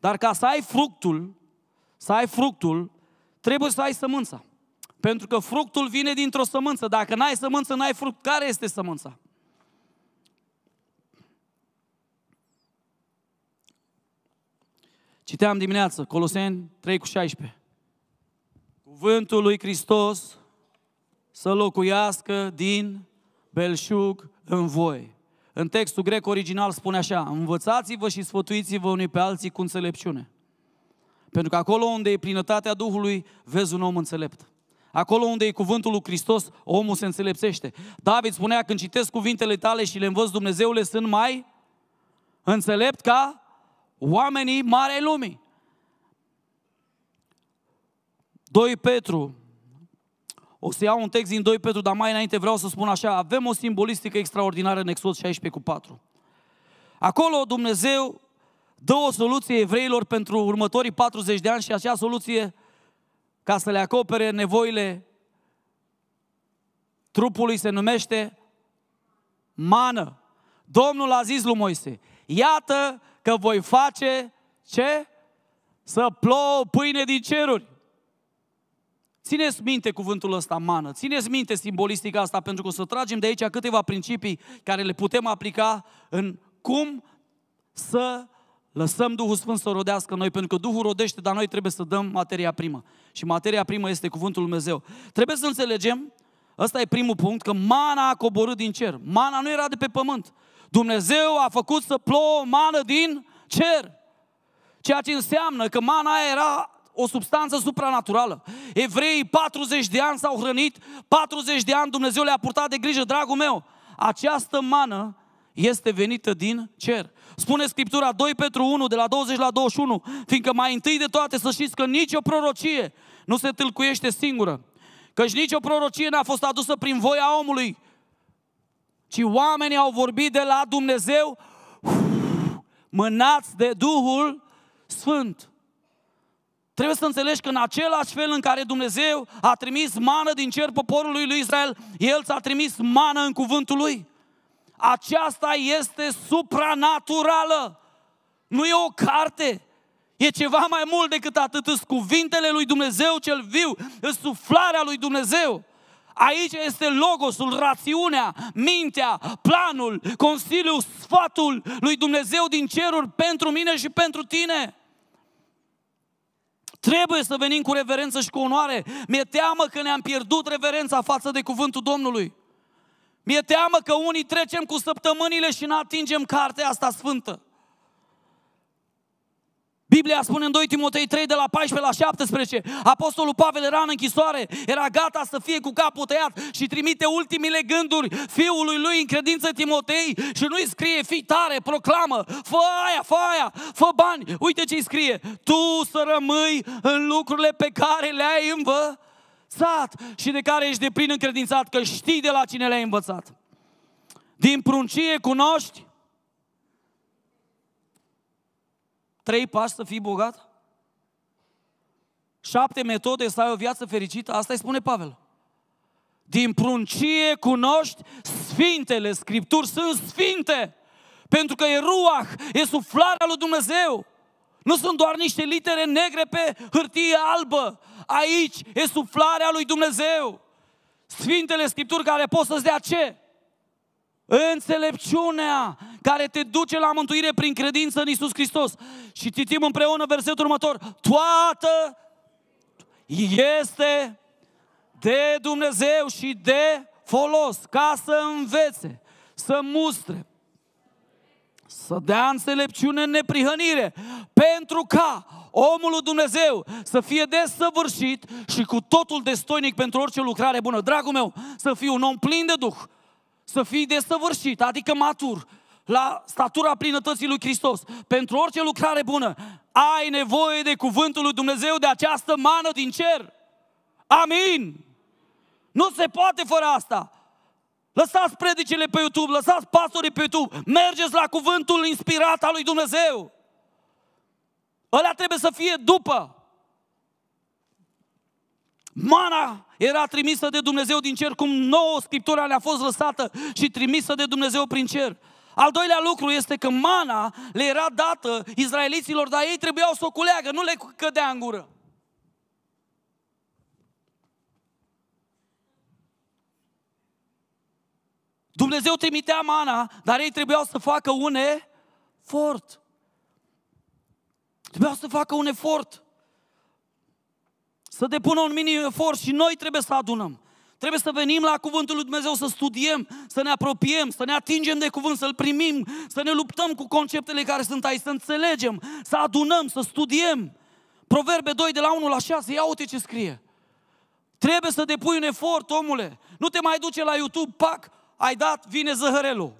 Dar ca să ai fructul, să ai fructul, trebuie să ai sămânța. Pentru că fructul vine dintr-o sămânță. Dacă n-ai sămânță, n-ai fruct. Care este sămânța? Citeam dimineață, Coloseni 3 cu 16. Cuvântul lui Hristos să locuiască din belșug în voi. În textul grec original spune așa, învățați-vă și sfătuiți-vă unii pe alții cu înțelepciune. Pentru că acolo unde e plinătatea Duhului, vezi un om înțelept. Acolo unde e cuvântul lui Hristos, omul se înțelepțește. David spunea, când citesc cuvintele tale și le învăț Dumnezeule, sunt mai înțelept ca oamenii mare lumii. 2 Petru, o să iau un text din 2 Petru, dar mai înainte vreau să spun așa, avem o simbolistică extraordinară în Exod 16 cu 4. Acolo Dumnezeu dă o soluție evreilor pentru următorii 40 de ani și acea soluție ca să le acopere nevoile trupului se numește mană. Domnul a zis lui Moise, iată că voi face ce? Să plouă pâine din ceruri. Țineți minte cuvântul ăsta, mană, țineți minte simbolistica asta, pentru că o să tragem de aici câteva principii care le putem aplica în cum să lăsăm Duhul Sfânt să rodească noi, pentru că Duhul rodește, dar noi trebuie să dăm materia primă. Și materia primă este cuvântul Lui Dumnezeu. Trebuie să înțelegem, ăsta e primul punct, că mana a coborât din cer. Mana nu era de pe pământ. Dumnezeu a făcut să plouă mană din cer. Ceea ce înseamnă că mana era o substanță supranaturală. Evreii 40 de ani s-au hrănit, 40 de ani Dumnezeu le-a purtat de grijă, dragul meu. Această mană este venită din cer. Spune Scriptura 2 Petru 1, de la 20 la 21, fiindcă mai întâi de toate să știți că nicio prorocie nu se tâlcuiește singură, căci nicio prorocie n-a fost adusă prin voia omului, ci oamenii au vorbit de la Dumnezeu mânați de Duhul Sfânt. Trebuie să înțelegi că în același fel în care Dumnezeu a trimis mană din cer poporului lui Israel, El ți-a trimis mană în cuvântul Lui. Aceasta este supranaturală. Nu e o carte, E ceva mai mult decât atât, sunt cuvintele lui Dumnezeu cel viu, sunt suflarea lui Dumnezeu. Aici este logosul, rațiunea, mintea, planul, consiliul, sfatul lui Dumnezeu din ceruri pentru mine și pentru tine. Trebuie să venim cu reverență și cu onoare. Mi-e teamă că ne-am pierdut reverența față de cuvântul Domnului. Mi-e teamă că unii trecem cu săptămânile și nu atingem cartea asta sfântă. Biblia spune în 2 Timotei 3 de la 14 la 17, Apostolul Pavel era în închisoare, era gata să fie cu capul tăiat și trimite ultimile gânduri fiului lui în credință Timotei și nu-i scrie, fi tare, proclamă, fă aia, fă aia, fă bani. Uite ce-i scrie, tu să rămâi în lucrurile pe care le-ai învățat și de care ești de plin încredințat, că știi de la cine le-ai învățat. Din pruncie cunoști Trei pași să fii bogat? Șapte metode să ai o viață fericită? Asta îi spune Pavel. Din pruncie cunoști sfintele, scripturi sunt sfinte, pentru că e ruah, e suflarea lui Dumnezeu. Nu sunt doar niște litere negre pe hârtie albă. Aici e suflarea lui Dumnezeu. Sfintele Scripturi care pot să-ți dea ce? Înțelepciunea care te duce la mântuire prin credință în Isus Hristos. Și citim împreună versetul următor. Toată este de Dumnezeu și de folos ca să învețe, să mustre, să dea înțelepciune în neprihănire, pentru ca omul lui Dumnezeu să fie desăvârșit și cu totul destoinic pentru orice lucrare bună. Dragul meu, să fii un om plin de Duh, să fii desăvârșit, adică matur, la statura plinătății lui Hristos. Pentru orice lucrare bună, ai nevoie de cuvântul lui Dumnezeu, de această mană din cer. Amin! Nu se poate fără asta. Lăsați predicile pe YouTube, lăsați pastorii pe YouTube, mergeți la cuvântul inspirat al lui Dumnezeu. Ăla trebuie să fie după. Mana era trimisă de Dumnezeu din cer, cum nouă Scriptura le-a fost lăsată și trimisă de Dumnezeu prin cer. Al doilea lucru este că mana le era dată izraeliților, dar ei trebuiau să o culeagă, nu le cădea în gură. Dumnezeu trimitea mana, dar ei trebuiau să facă un efort. Trebuiau să facă un efort. Să depună un minim efort și noi trebuie să adunăm. Trebuie să venim la cuvântul lui Dumnezeu, să studiem, să ne apropiem, să ne atingem de cuvânt, să-l primim, să ne luptăm cu conceptele care sunt aici, să înțelegem, să adunăm, să studiem. Proverbe 2 de la 1 la 6, ia uite ce scrie. Trebuie să depui un efort, omule. Nu te mai duce la YouTube, pac, ai dat, vine zăhărelul.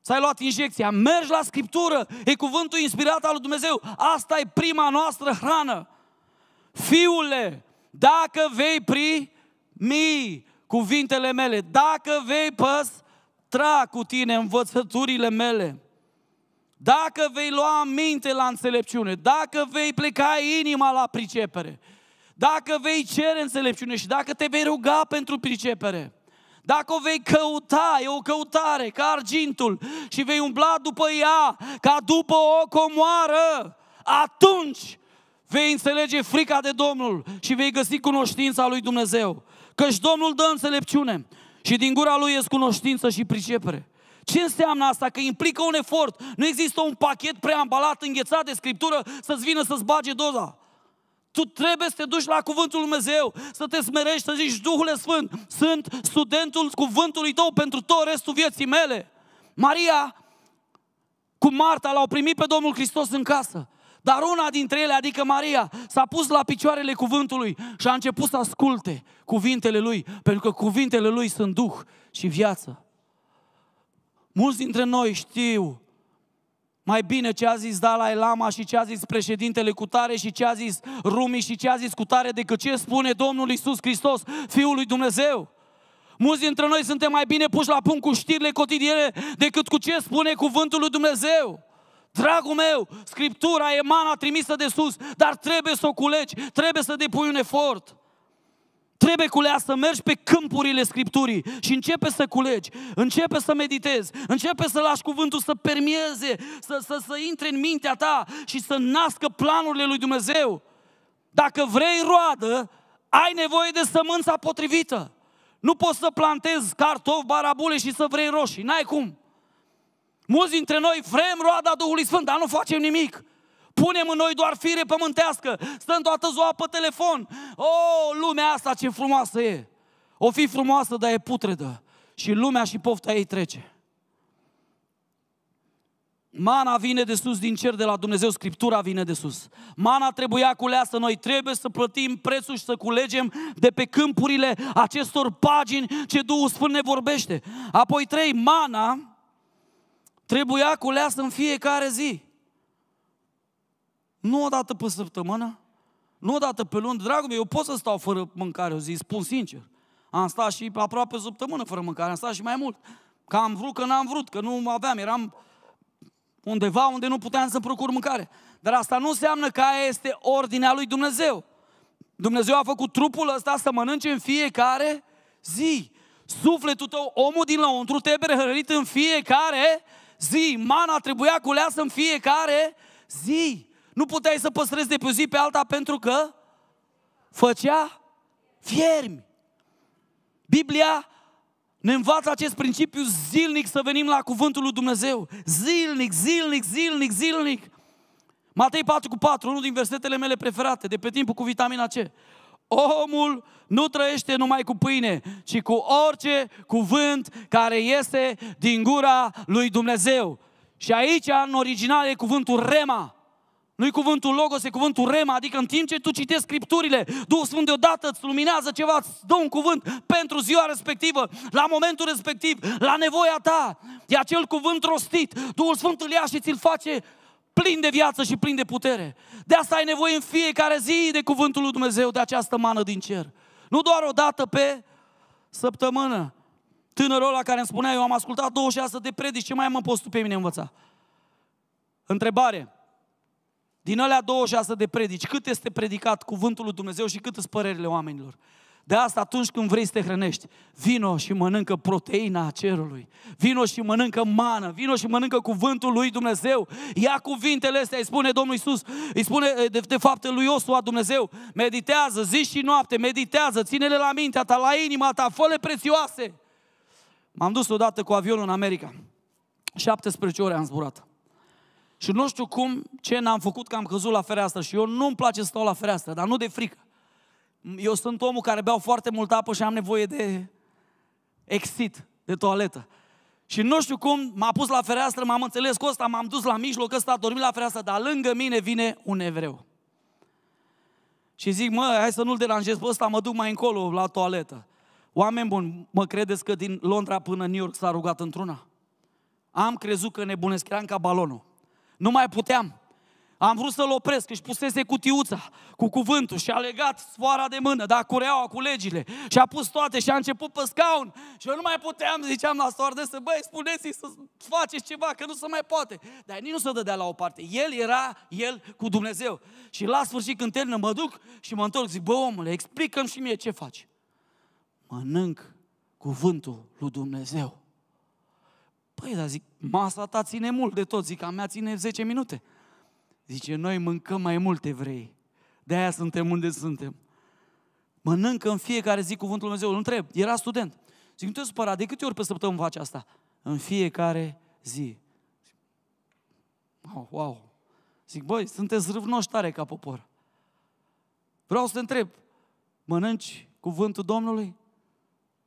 S-ai luat injecția, mergi la Scriptură, e cuvântul inspirat al lui Dumnezeu. Asta e prima noastră hrană. Fiule, dacă vei pri, mi cuvintele mele, dacă vei păstra cu tine învățăturile mele, dacă vei lua minte la înțelepciune, dacă vei pleca inima la pricepere, dacă vei cere înțelepciune și dacă te vei ruga pentru pricepere, dacă o vei căuta, e o căutare ca argintul și vei umbla după ea ca după o comoară, atunci vei înțelege frica de Domnul și vei găsi cunoștința lui Dumnezeu. Căci Domnul dă înțelepciune și din gura lui ies cunoștință și pricepere. Ce înseamnă asta? Că implică un efort. Nu există un pachet preambalat, înghețat de Scriptură să-ți vină să-ți bage doza. Tu trebuie să te duci la Cuvântul Lui Dumnezeu, să te smerești, să zici, Duhule Sfânt, sunt studentul cuvântului tău pentru tot restul vieții mele. Maria cu Marta l-au primit pe Domnul Hristos în casă. Dar una dintre ele, adică Maria, s-a pus la picioarele cuvântului și a început să asculte cuvintele Lui, pentru că cuvintele Lui sunt Duh și viață. Mulți dintre noi știu mai bine ce a zis Dalai Lama și ce a zis președintele cu tare și ce a zis Rumi și ce a zis cu tare decât ce spune Domnul Isus Hristos, Fiul lui Dumnezeu. Mulți dintre noi suntem mai bine puși la punct cu știrile cotidiene decât cu ce spune cuvântul lui Dumnezeu. Dragul meu, Scriptura e mana trimisă de sus, dar trebuie să o culegi, trebuie să depui un efort. Trebuie culea să mergi pe câmpurile Scripturii și începe să culegi, începe să meditezi, începe să lași cuvântul să permieze, să, să, să intre în mintea ta și să nască planurile lui Dumnezeu. Dacă vrei roadă, ai nevoie de sămânța potrivită. Nu poți să plantezi cartofi, barabule și să vrei roșii, n-ai cum. Mulți dintre noi vrem roada Duhului Sfânt, dar nu facem nimic punem în noi doar fire pământească, stăm toată ziua pe telefon. O, oh, lumea asta ce frumoasă e! O fi frumoasă, dar e putredă. Și lumea și pofta ei trece. Mana vine de sus din cer de la Dumnezeu, Scriptura vine de sus. Mana trebuia culeasă, noi trebuie să plătim prețul și să culegem de pe câmpurile acestor pagini ce Duhul Sfânt ne vorbește. Apoi trei, mana trebuia culeasă în fiecare zi. Nu o dată pe săptămână, nu o dată pe luni, Dragul meu, eu pot să stau fără mâncare o zi, spun sincer. Am stat și aproape o săptămână fără mâncare, am stat și mai mult. Că am vrut, că n-am vrut, că nu aveam, eram undeva unde nu puteam să procur mâncare. Dar asta nu înseamnă că aia este ordinea lui Dumnezeu. Dumnezeu a făcut trupul ăsta să mănânce în fiecare zi. Sufletul tău, omul din lăuntru, trebuie hrănit în fiecare zi. Mana trebuia culeasă în fiecare zi. Nu puteai să păstrezi de pe o zi pe alta pentru că făcea fiermi. Biblia ne învață acest principiu zilnic să venim la cuvântul lui Dumnezeu. Zilnic, zilnic, zilnic, zilnic. Matei 4 cu 4, unul din versetele mele preferate, de pe timpul cu vitamina C. Omul nu trăiește numai cu pâine, ci cu orice cuvânt care este din gura lui Dumnezeu. Și aici, în original, e cuvântul rema, nu-i cuvântul logos, e cuvântul rema, adică în timp ce tu citești Scripturile, Duhul Sfânt deodată îți luminează ceva, îți dă un cuvânt pentru ziua respectivă, la momentul respectiv, la nevoia ta. E acel cuvânt rostit, Duhul Sfânt îl ia și ți-l face plin de viață și plin de putere. De asta ai nevoie în fiecare zi de cuvântul lui Dumnezeu, de această mană din cer. Nu doar o dată pe săptămână. Tânărul ăla care îmi spunea, eu am ascultat 26 de predici, ce mai am în postul pe mine învăța? Întrebare. Din alea 26 de predici, cât este predicat cuvântul lui Dumnezeu și cât sunt părerile oamenilor. De asta atunci când vrei să te hrănești, vino și mănâncă proteina cerului, vino și mănâncă mană, vino și mănâncă cuvântul lui Dumnezeu. Ia cuvintele astea, îi spune Domnul Isus, îi spune de, de fapt lui Iosua Dumnezeu, meditează zi și noapte, meditează, ține-le la mintea ta, la inima ta, fă prețioase. M-am dus odată cu avionul în America, 17 ore am zburat. Și nu știu cum, ce n-am făcut că am căzut la fereastră și eu nu-mi place să stau la fereastră, dar nu de frică. Eu sunt omul care beau foarte multă apă și am nevoie de exit, de toaletă. Și nu știu cum, m-a pus la fereastră, m-am înțeles cu ăsta, m-am dus la mijloc, ăsta a dormit la fereastră, dar lângă mine vine un evreu. Și zic, mă, hai să nu-l deranjez pe ăsta, mă duc mai încolo la toaletă. Oameni buni, mă credeți că din Londra până New York s-a rugat într-una? Am crezut că nebunesc, eram ca balonul. Nu mai puteam. Am vrut să-l opresc, își pusese cutiuța cu cuvântul și a legat sfoara de mână, dar cureaua cu legile și a pus toate și a început pe scaun și eu nu mai puteam, ziceam la să băi, spuneți-i să faceți ceva, că nu se mai poate. Dar nici nu se dădea la o parte. El era el cu Dumnezeu. Și la sfârșit când termină, mă duc și mă întorc, zic, bă, omule, explică-mi și mie ce faci. Mănânc cuvântul lui Dumnezeu. Păi, dar zic, masa ta ține mult de tot, zic, a mea ține 10 minute. Zice, noi mâncăm mai mult evrei, de-aia suntem unde suntem. Mănâncă în fiecare zi cuvântul Lui Dumnezeu. Îl întreb, era student. Zic, nu te supăra, de câte ori pe săptămână faci asta? În fiecare zi. Wow, wow. Zic, băi, sunteți râvnoși tare ca popor. Vreau să te întreb, mănânci cuvântul Domnului?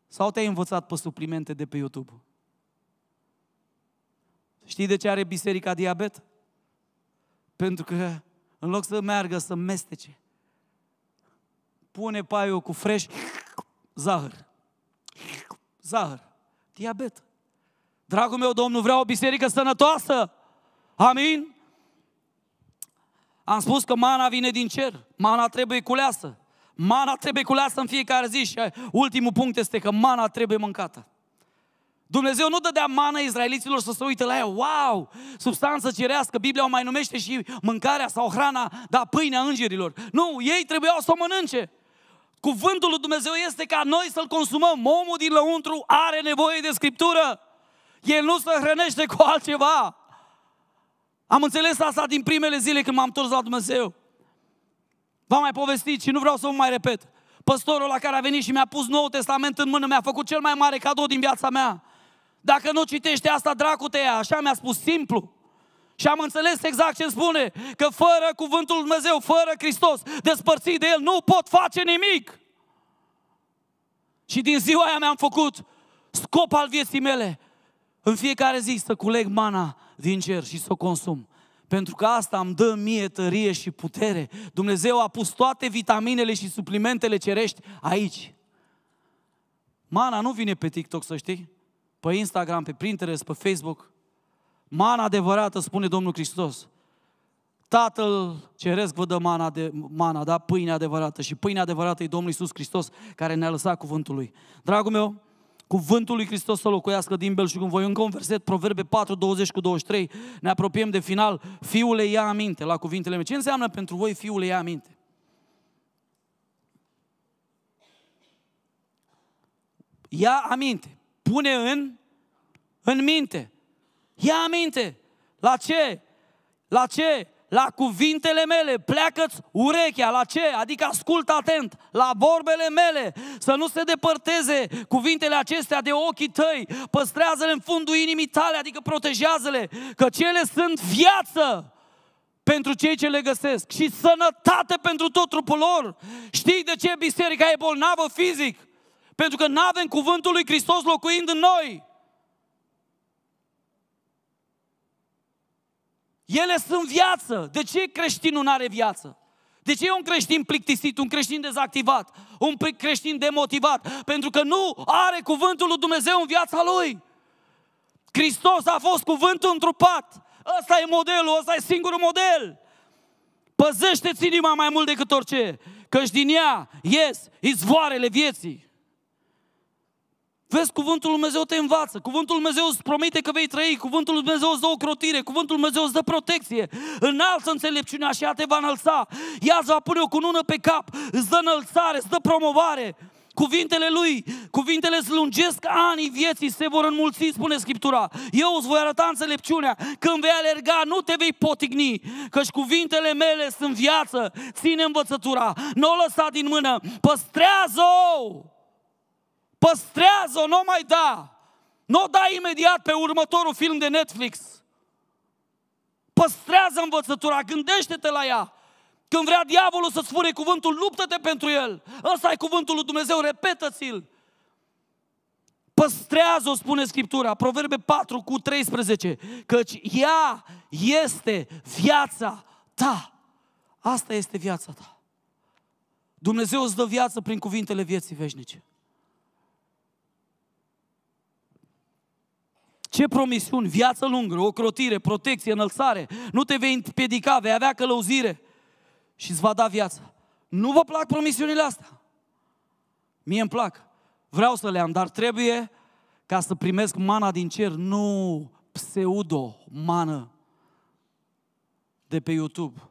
Sau te-ai învățat pe suplimente de pe YouTube? Știi de ce are biserica diabet? Pentru că în loc să meargă, să mestece, pune paiul cu fresh, zahăr, zahăr, diabet. Dragul meu, Domnul, vreau o biserică sănătoasă. Amin? Am spus că mana vine din cer, mana trebuie culeasă. Mana trebuie culeasă în fiecare zi și ultimul punct este că mana trebuie mâncată. Dumnezeu nu dădea mană israeliților să se uite la ea, wow, substanță cerească, Biblia o mai numește și mâncarea sau hrana, da, pâinea îngerilor. Nu, ei trebuiau să o mănânce. Cuvântul lui Dumnezeu este ca noi să-l consumăm. Omul din lăuntru are nevoie de Scriptură. El nu se hrănește cu altceva. Am înțeles asta din primele zile când m-am întors la Dumnezeu. V-am mai povestit și nu vreau să vă mai repet. Păstorul la care a venit și mi-a pus Noul Testament în mână mi-a făcut cel mai mare cadou din viața mea. Dacă nu citește asta, dracu te ia. Așa mi-a spus simplu. Și am înțeles exact ce spune, că fără cuvântul Lui Dumnezeu, fără Hristos, despărțit de El, nu pot face nimic. Și din ziua aia mi-am făcut scop al vieții mele. În fiecare zi să culeg mana din cer și să o consum. Pentru că asta îmi dă mie tărie și putere. Dumnezeu a pus toate vitaminele și suplimentele cerești aici. Mana nu vine pe TikTok, să știi pe Instagram, pe Pinterest, pe Facebook. Mana adevărată, spune Domnul Hristos. Tatăl Ceresc vă dă mana, de, mana da? pâine adevărată. Și pâine adevărată e Domnul Iisus Hristos care ne-a lăsat cuvântul Lui. Dragul meu, cuvântul Lui Hristos să locuiască din belșug în voi. Încă un verset, Proverbe 4, 20 cu 23, ne apropiem de final. Fiule, ia aminte la cuvintele mele. Ce înseamnă pentru voi, fiule, ia aminte? Ia aminte pune în, în minte. Ia aminte. La ce? La ce? La cuvintele mele, pleacă-ți urechea, la ce? Adică ascultă atent, la vorbele mele, să nu se depărteze cuvintele acestea de ochii tăi, păstrează-le în fundul inimii tale, adică protejează-le, că cele sunt viață pentru cei ce le găsesc și sănătate pentru tot trupul lor. Știi de ce biserica e bolnavă fizic? Pentru că nu avem cuvântul lui Hristos locuind în noi. Ele sunt viață. De ce creștinul nu are viață? De ce e un creștin plictisit, un creștin dezactivat, un creștin demotivat? Pentru că nu are cuvântul lui Dumnezeu în viața lui. Hristos a fost cuvântul întrupat. Ăsta e modelul, ăsta e singurul model. Păzește-ți inima mai mult decât orice, căci din ea ies izvoarele vieții. Vezi, cuvântul Lui Dumnezeu te învață, cuvântul Lui Dumnezeu îți promite că vei trăi, cuvântul Lui Dumnezeu îți dă o crotire, cuvântul Lui Dumnezeu îți dă protecție. Înalță înțelepciunea și ea te va înălța. Ia va pune o cunună pe cap, îți dă înălțare, îți dă promovare. Cuvintele lui, cuvintele lungesc anii vieții, se vor înmulți, spune Scriptura. Eu îți voi arăta înțelepciunea. Când vei alerga, nu te vei potigni, căci cuvintele mele sunt viață. Ține învățătura, nu o lăsa din mână, păstrează-o! Păstrează-o, nu mai da. Nu o da imediat pe următorul film de Netflix. Păstrează învățătura, gândește-te la ea. Când vrea diavolul să-ți spune cuvântul, luptă-te pentru el. Ăsta e cuvântul lui Dumnezeu, repetă-ți-l. Păstrează-o, spune Scriptura, Proverbe 4 cu 13, căci ea este viața ta. Asta este viața ta. Dumnezeu îți dă viață prin cuvintele vieții veșnice. Ce promisiuni, viață lungă, o crotire, protecție, înălțare. Nu te vei împiedica, vei avea călăuzire și îți va da viața. Nu vă plac promisiunile astea? Mie îmi plac. Vreau să le am, dar trebuie ca să primesc mana din cer, nu pseudo-mană de pe YouTube.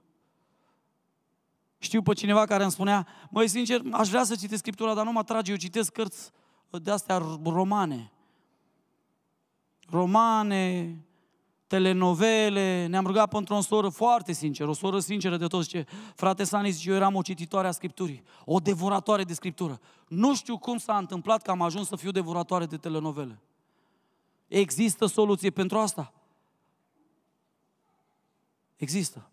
Știu pe cineva care îmi spunea, măi, sincer, aș vrea să citesc Scriptura, dar nu mă trage, eu citesc cărți de astea romane romane, telenovele, ne-am rugat pentru o soră foarte sinceră, o soră sinceră de toți, ce frate Sani zice, eu eram o cititoare a Scripturii, o devoratoare de Scriptură. Nu știu cum s-a întâmplat că am ajuns să fiu devoratoare de telenovele. Există soluție pentru asta? Există.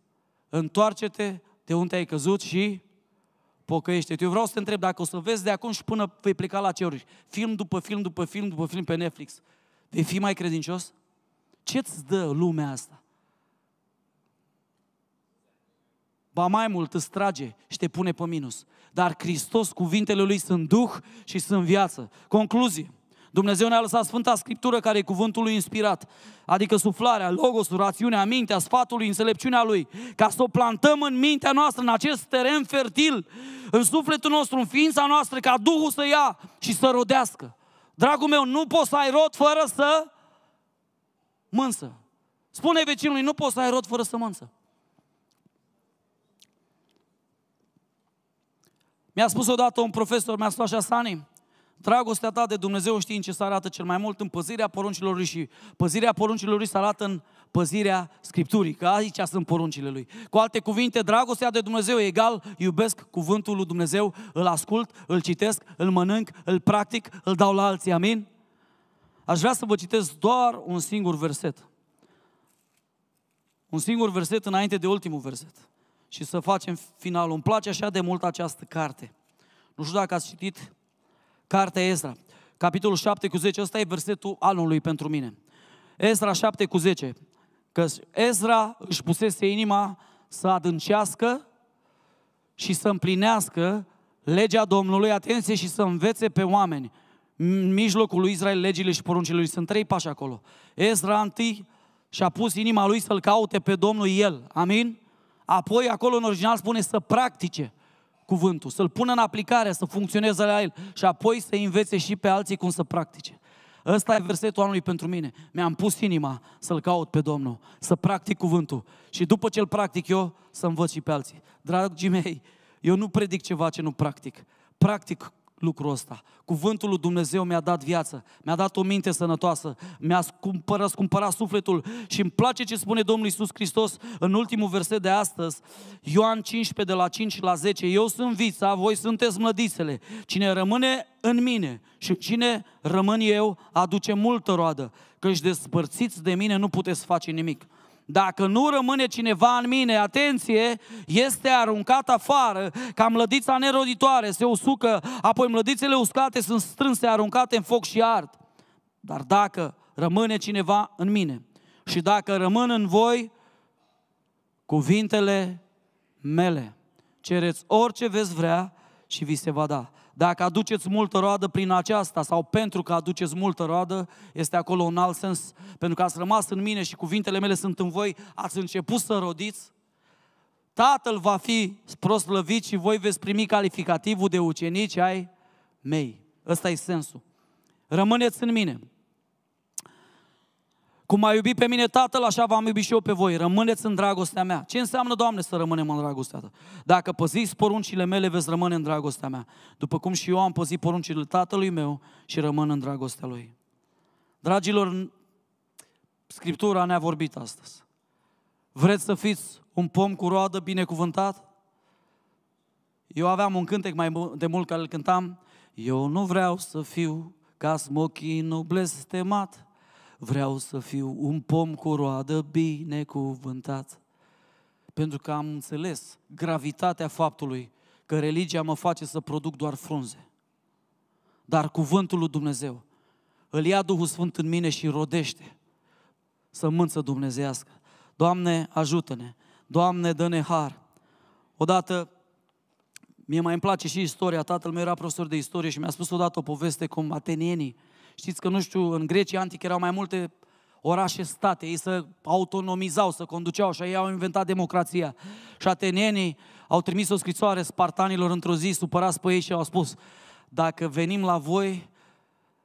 Întoarce-te de unde ai căzut și pocăiește-te. Eu vreau să te întreb dacă o să vezi de acum și până vei pleca la ceruri, film după film, după film, după film pe Netflix, Vei fi mai credincios? ce îți dă lumea asta? Ba mai mult îți trage și te pune pe minus. Dar Hristos, cuvintele Lui sunt Duh și sunt viață. Concluzie. Dumnezeu ne-a lăsat Sfânta Scriptură care e cuvântul lui inspirat, adică suflarea, logosul, rațiunea, mintea, sfatul lui, înțelepciunea lui, ca să o plantăm în mintea noastră, în acest teren fertil, în sufletul nostru, în ființa noastră, ca Duhul să ia și să rodească. Dragul meu, nu poți să ai rod fără să mânsă. Spune vecinului, nu poți să ai rod fără să mânsă. Mi-a spus odată un profesor, mi-a spus așa, Sani, dragostea ta de Dumnezeu știi în ce se arată cel mai mult? În păzirea poruncilor lui și păzirea poruncilor lui se arată în păzirea Scripturii, că aici sunt poruncile lui. Cu alte cuvinte, dragostea de Dumnezeu e egal, iubesc cuvântul lui Dumnezeu, îl ascult, îl citesc, îl mănânc, îl practic, îl dau la alții, amin? Aș vrea să vă citesc doar un singur verset. Un singur verset înainte de ultimul verset. Și să facem finalul. Îmi place așa de mult această carte. Nu știu dacă ați citit cartea Ezra. Capitolul 7 cu 10, ăsta e versetul anului pentru mine. Ezra 7 cu 10 că Ezra își pusese inima să adâncească și să împlinească legea Domnului, atenție, și să învețe pe oameni în mijlocul lui Israel legile și poruncile lui. Sunt trei pași acolo. Ezra întâi și-a pus inima lui să-L caute pe Domnul el. Amin? Apoi acolo în original spune să practice cuvântul, să-l pună în aplicare, să funcționeze la el și apoi să învețe și pe alții cum să practice. Ăsta e versetul anului pentru mine. Mi-am pus inima să-L caut pe Domnul, să practic cuvântul și după ce-L practic eu, să învăț și pe alții. Dragii mei, eu nu predic ceva ce nu practic. Practic lucrul ăsta. Cuvântul lui Dumnezeu mi-a dat viață, mi-a dat o minte sănătoasă, mi-a scumpărat, scumpărat sufletul și îmi place ce spune Domnul Isus Hristos în ultimul verset de astăzi, Ioan 15 de la 5 la 10, eu sunt vița, voi sunteți mlădițele, cine rămâne în mine și cine rămân eu aduce multă roadă, căci despărțiți de mine nu puteți face nimic. Dacă nu rămâne cineva în mine, atenție, este aruncat afară ca mlădița neroditoare, se usucă, apoi mlădițele uscate sunt strânse, aruncate în foc și ard. Dar dacă rămâne cineva în mine și dacă rămân în voi, cuvintele mele, cereți orice veți vrea și vi se va da. Dacă aduceți multă roadă prin aceasta sau pentru că aduceți multă roadă, este acolo un alt sens. Pentru că ați rămas în mine și cuvintele mele sunt în voi, ați început să rodiți, Tatăl va fi proslăvit și voi veți primi calificativul de ucenici ai mei. Ăsta e sensul. Rămâneți în mine. Cum a iubit pe mine Tatăl, așa v-am iubit și eu pe voi. Rămâneți în dragostea mea. Ce înseamnă, Doamne, să rămânem în dragostea ta? Dacă păziți poruncile mele, veți rămâne în dragostea mea. După cum și eu am păzit poruncile Tatălui meu și rămân în dragostea lui. Dragilor, Scriptura ne-a vorbit astăzi. Vreți să fiți un pom cu roadă binecuvântat? Eu aveam un cântec mai de mult care îl cântam. Eu nu vreau să fiu ca smochinul blestemat, vreau să fiu un pom cu roadă binecuvântat. Pentru că am înțeles gravitatea faptului că religia mă face să produc doar frunze. Dar cuvântul lui Dumnezeu îl ia Duhul Sfânt în mine și rodește sămânță dumnezească. Doamne, ajută-ne! Doamne, dă-ne har! Odată, mie mai îmi place și istoria, tatăl meu era profesor de istorie și mi-a spus odată o poveste cum atenienii Știți că, nu știu, în Grecia antică erau mai multe orașe state, ei se autonomizau, se conduceau și ei au inventat democrația. Și atenienii au trimis o scrisoare spartanilor într-o zi, supărați pe ei și au spus, dacă venim la voi,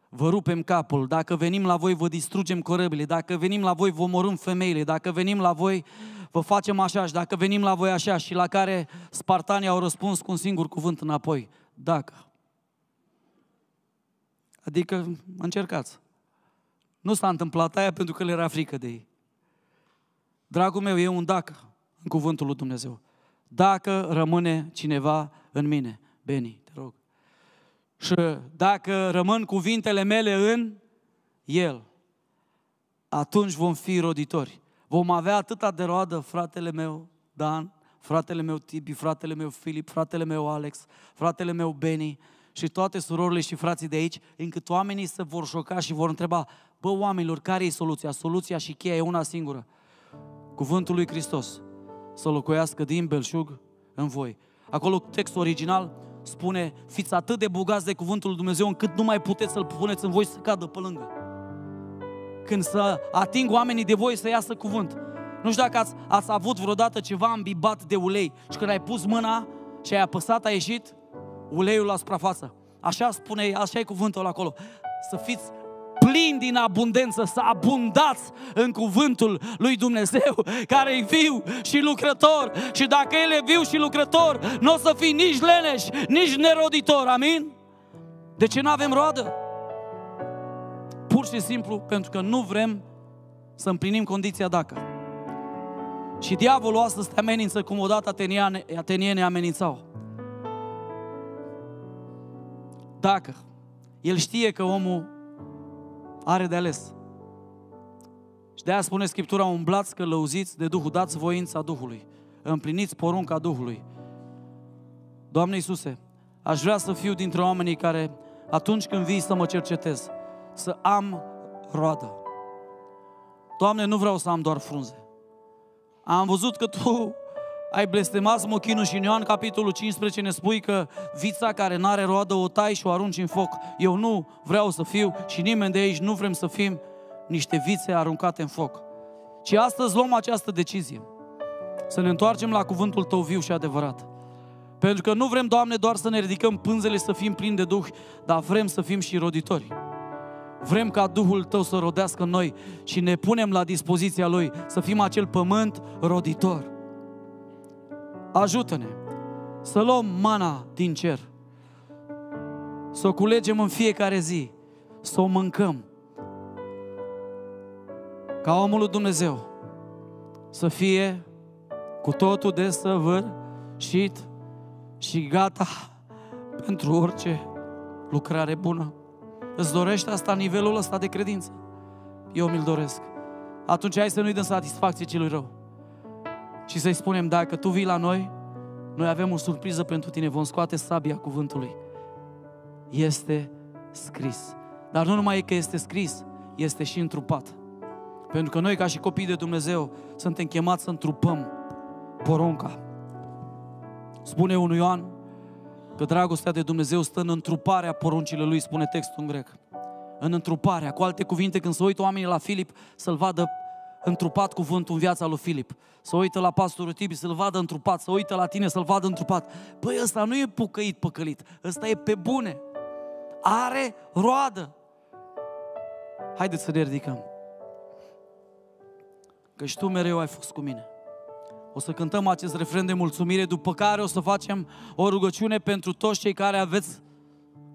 vă rupem capul, dacă venim la voi, vă distrugem corăbile, dacă venim la voi, vă omorâm femeile, dacă venim la voi, vă facem așa și dacă venim la voi așa. Și la care spartanii au răspuns cu un singur cuvânt înapoi, dacă. Adică încercați. Nu s-a întâmplat aia pentru că le era frică de ei. Dragul meu, e un dacă în cuvântul lui Dumnezeu. Dacă rămâne cineva în mine. Beni, te rog. Și dacă rămân cuvintele mele în el, atunci vom fi roditori. Vom avea atâta de roadă, fratele meu Dan, fratele meu Tibi, fratele meu Filip, fratele meu Alex, fratele meu Beni, și toate surorile și frații de aici, încât oamenii se vor șoca și vor întreba, bă, oamenilor, care e soluția? Soluția și cheia e una singură. Cuvântul lui Hristos să locuiască din belșug în voi. Acolo textul original spune, fiți atât de bugați de cuvântul lui Dumnezeu încât nu mai puteți să-l puneți în voi să cadă pe lângă. Când să ating oamenii de voi să iasă cuvânt. Nu știu dacă ați, ați avut vreodată ceva ambibat de ulei și când ai pus mâna și ai apăsat, a ieșit, uleiul la suprafață. Așa spune, așa e cuvântul acolo. Să fiți plini din abundență, să abundați în cuvântul lui Dumnezeu, care e viu și lucrător. Și dacă El e viu și lucrător, nu o să fii nici leneș, nici neroditor. Amin? De ce nu avem roadă? Pur și simplu pentru că nu vrem să împlinim condiția dacă. Și diavolul astăzi te amenință cum odată ateniene, ateniene amenințau. Dacă. El știe că omul are de ales. Și de aia spune Scriptura, umblați că lăuziți de Duhul, dați voința Duhului, împliniți porunca Duhului. Doamne Iisuse, aș vrea să fiu dintre oamenii care, atunci când vii să mă cercetez, să am roadă. Doamne, nu vreau să am doar frunze. Am văzut că Tu ai blestemat smochinul și în Ioan capitolul 15 ne spui că vița care nu are roadă o tai și o arunci în foc. Eu nu vreau să fiu și nimeni de aici nu vrem să fim niște vițe aruncate în foc. Și astăzi luăm această decizie. Să ne întoarcem la cuvântul Tău viu și adevărat. Pentru că nu vrem, Doamne, doar să ne ridicăm pânzele să fim plini de Duh, dar vrem să fim și roditori. Vrem ca Duhul Tău să rodească în noi și ne punem la dispoziția Lui să fim acel pământ roditor ajută-ne să luăm mana din cer, să o culegem în fiecare zi, să o mâncăm, ca omul lui Dumnezeu să fie cu totul desăvârșit și gata pentru orice lucrare bună. Îți dorești asta, nivelul ăsta de credință? Eu mi-l doresc. Atunci hai să nu-i dăm satisfacție celui rău și să-i spunem, dacă tu vii la noi, noi avem o surpriză pentru tine, vom scoate sabia cuvântului. Este scris. Dar nu numai că este scris, este și întrupat. Pentru că noi, ca și copii de Dumnezeu, suntem chemați să întrupăm porunca. Spune unui Ioan că dragostea de Dumnezeu stă în întruparea poruncilor lui, spune textul în grec. În întruparea. Cu alte cuvinte, când se uită oamenii la Filip, să-l vadă întrupat cuvântul în viața lui Filip. Să uită la pastorul Tibi, să-l vadă întrupat, să uită la tine, să-l vadă întrupat. Păi ăsta nu e pucăit, păcălit, ăsta e pe bune. Are roadă. Haideți să ne ridicăm. Că și tu mereu ai fost cu mine. O să cântăm acest refren de mulțumire, după care o să facem o rugăciune pentru toți cei care aveți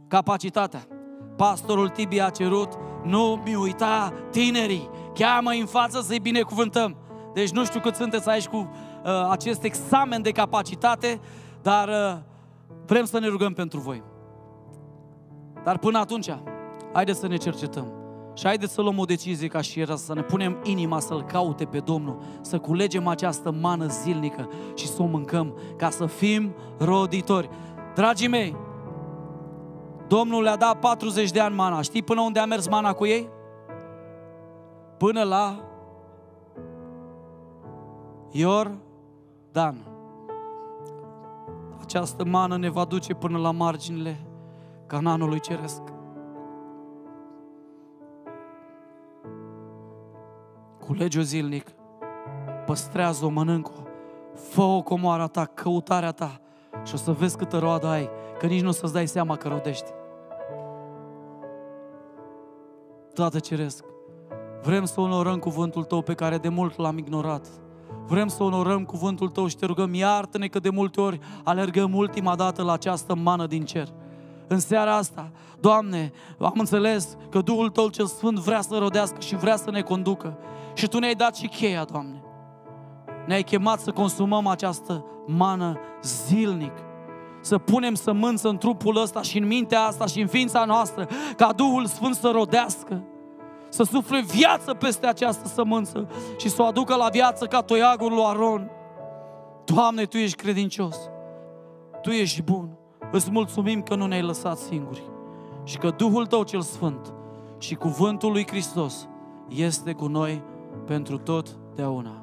capacitatea. Pastorul Tibi a cerut, nu mi uita tinerii cheamă în față să-i binecuvântăm. Deci nu știu cât sunteți aici cu uh, acest examen de capacitate, dar uh, vrem să ne rugăm pentru voi. Dar până atunci, haideți să ne cercetăm. Și haideți să luăm o decizie ca și era să ne punem inima să-L caute pe Domnul, să culegem această mană zilnică și să o mâncăm ca să fim roditori. Dragii mei, Domnul le-a dat 40 de ani mana. Știi până unde a mers mana cu ei? până la Iordan. Această mană ne va duce până la marginile Cananului Ceresc. Culege-o zilnic, păstrează-o, mănâncă fă-o comoara ta, căutarea ta și o să vezi câtă roadă ai, că nici nu o să-ți dai seama că rodești. Tată Ceresc, Vrem să onorăm cuvântul Tău pe care de mult l-am ignorat. Vrem să onorăm cuvântul Tău și te rugăm, iartă-ne că de multe ori alergăm ultima dată la această mană din cer. În seara asta, Doamne, am înțeles că Duhul Tău cel Sfânt vrea să rodească și vrea să ne conducă. Și Tu ne-ai dat și cheia, Doamne. Ne-ai chemat să consumăm această mană zilnic să punem sămânță în trupul ăsta și în mintea asta și în ființa noastră, ca Duhul Sfânt să rodească, să sufle viață peste această sămânță și să o aducă la viață ca toiagul lui Aron. Doamne, Tu ești credincios, Tu ești bun, îți mulțumim că nu ne-ai lăsat singuri și că Duhul Tău cel Sfânt și Cuvântul lui Hristos este cu noi pentru tot de una.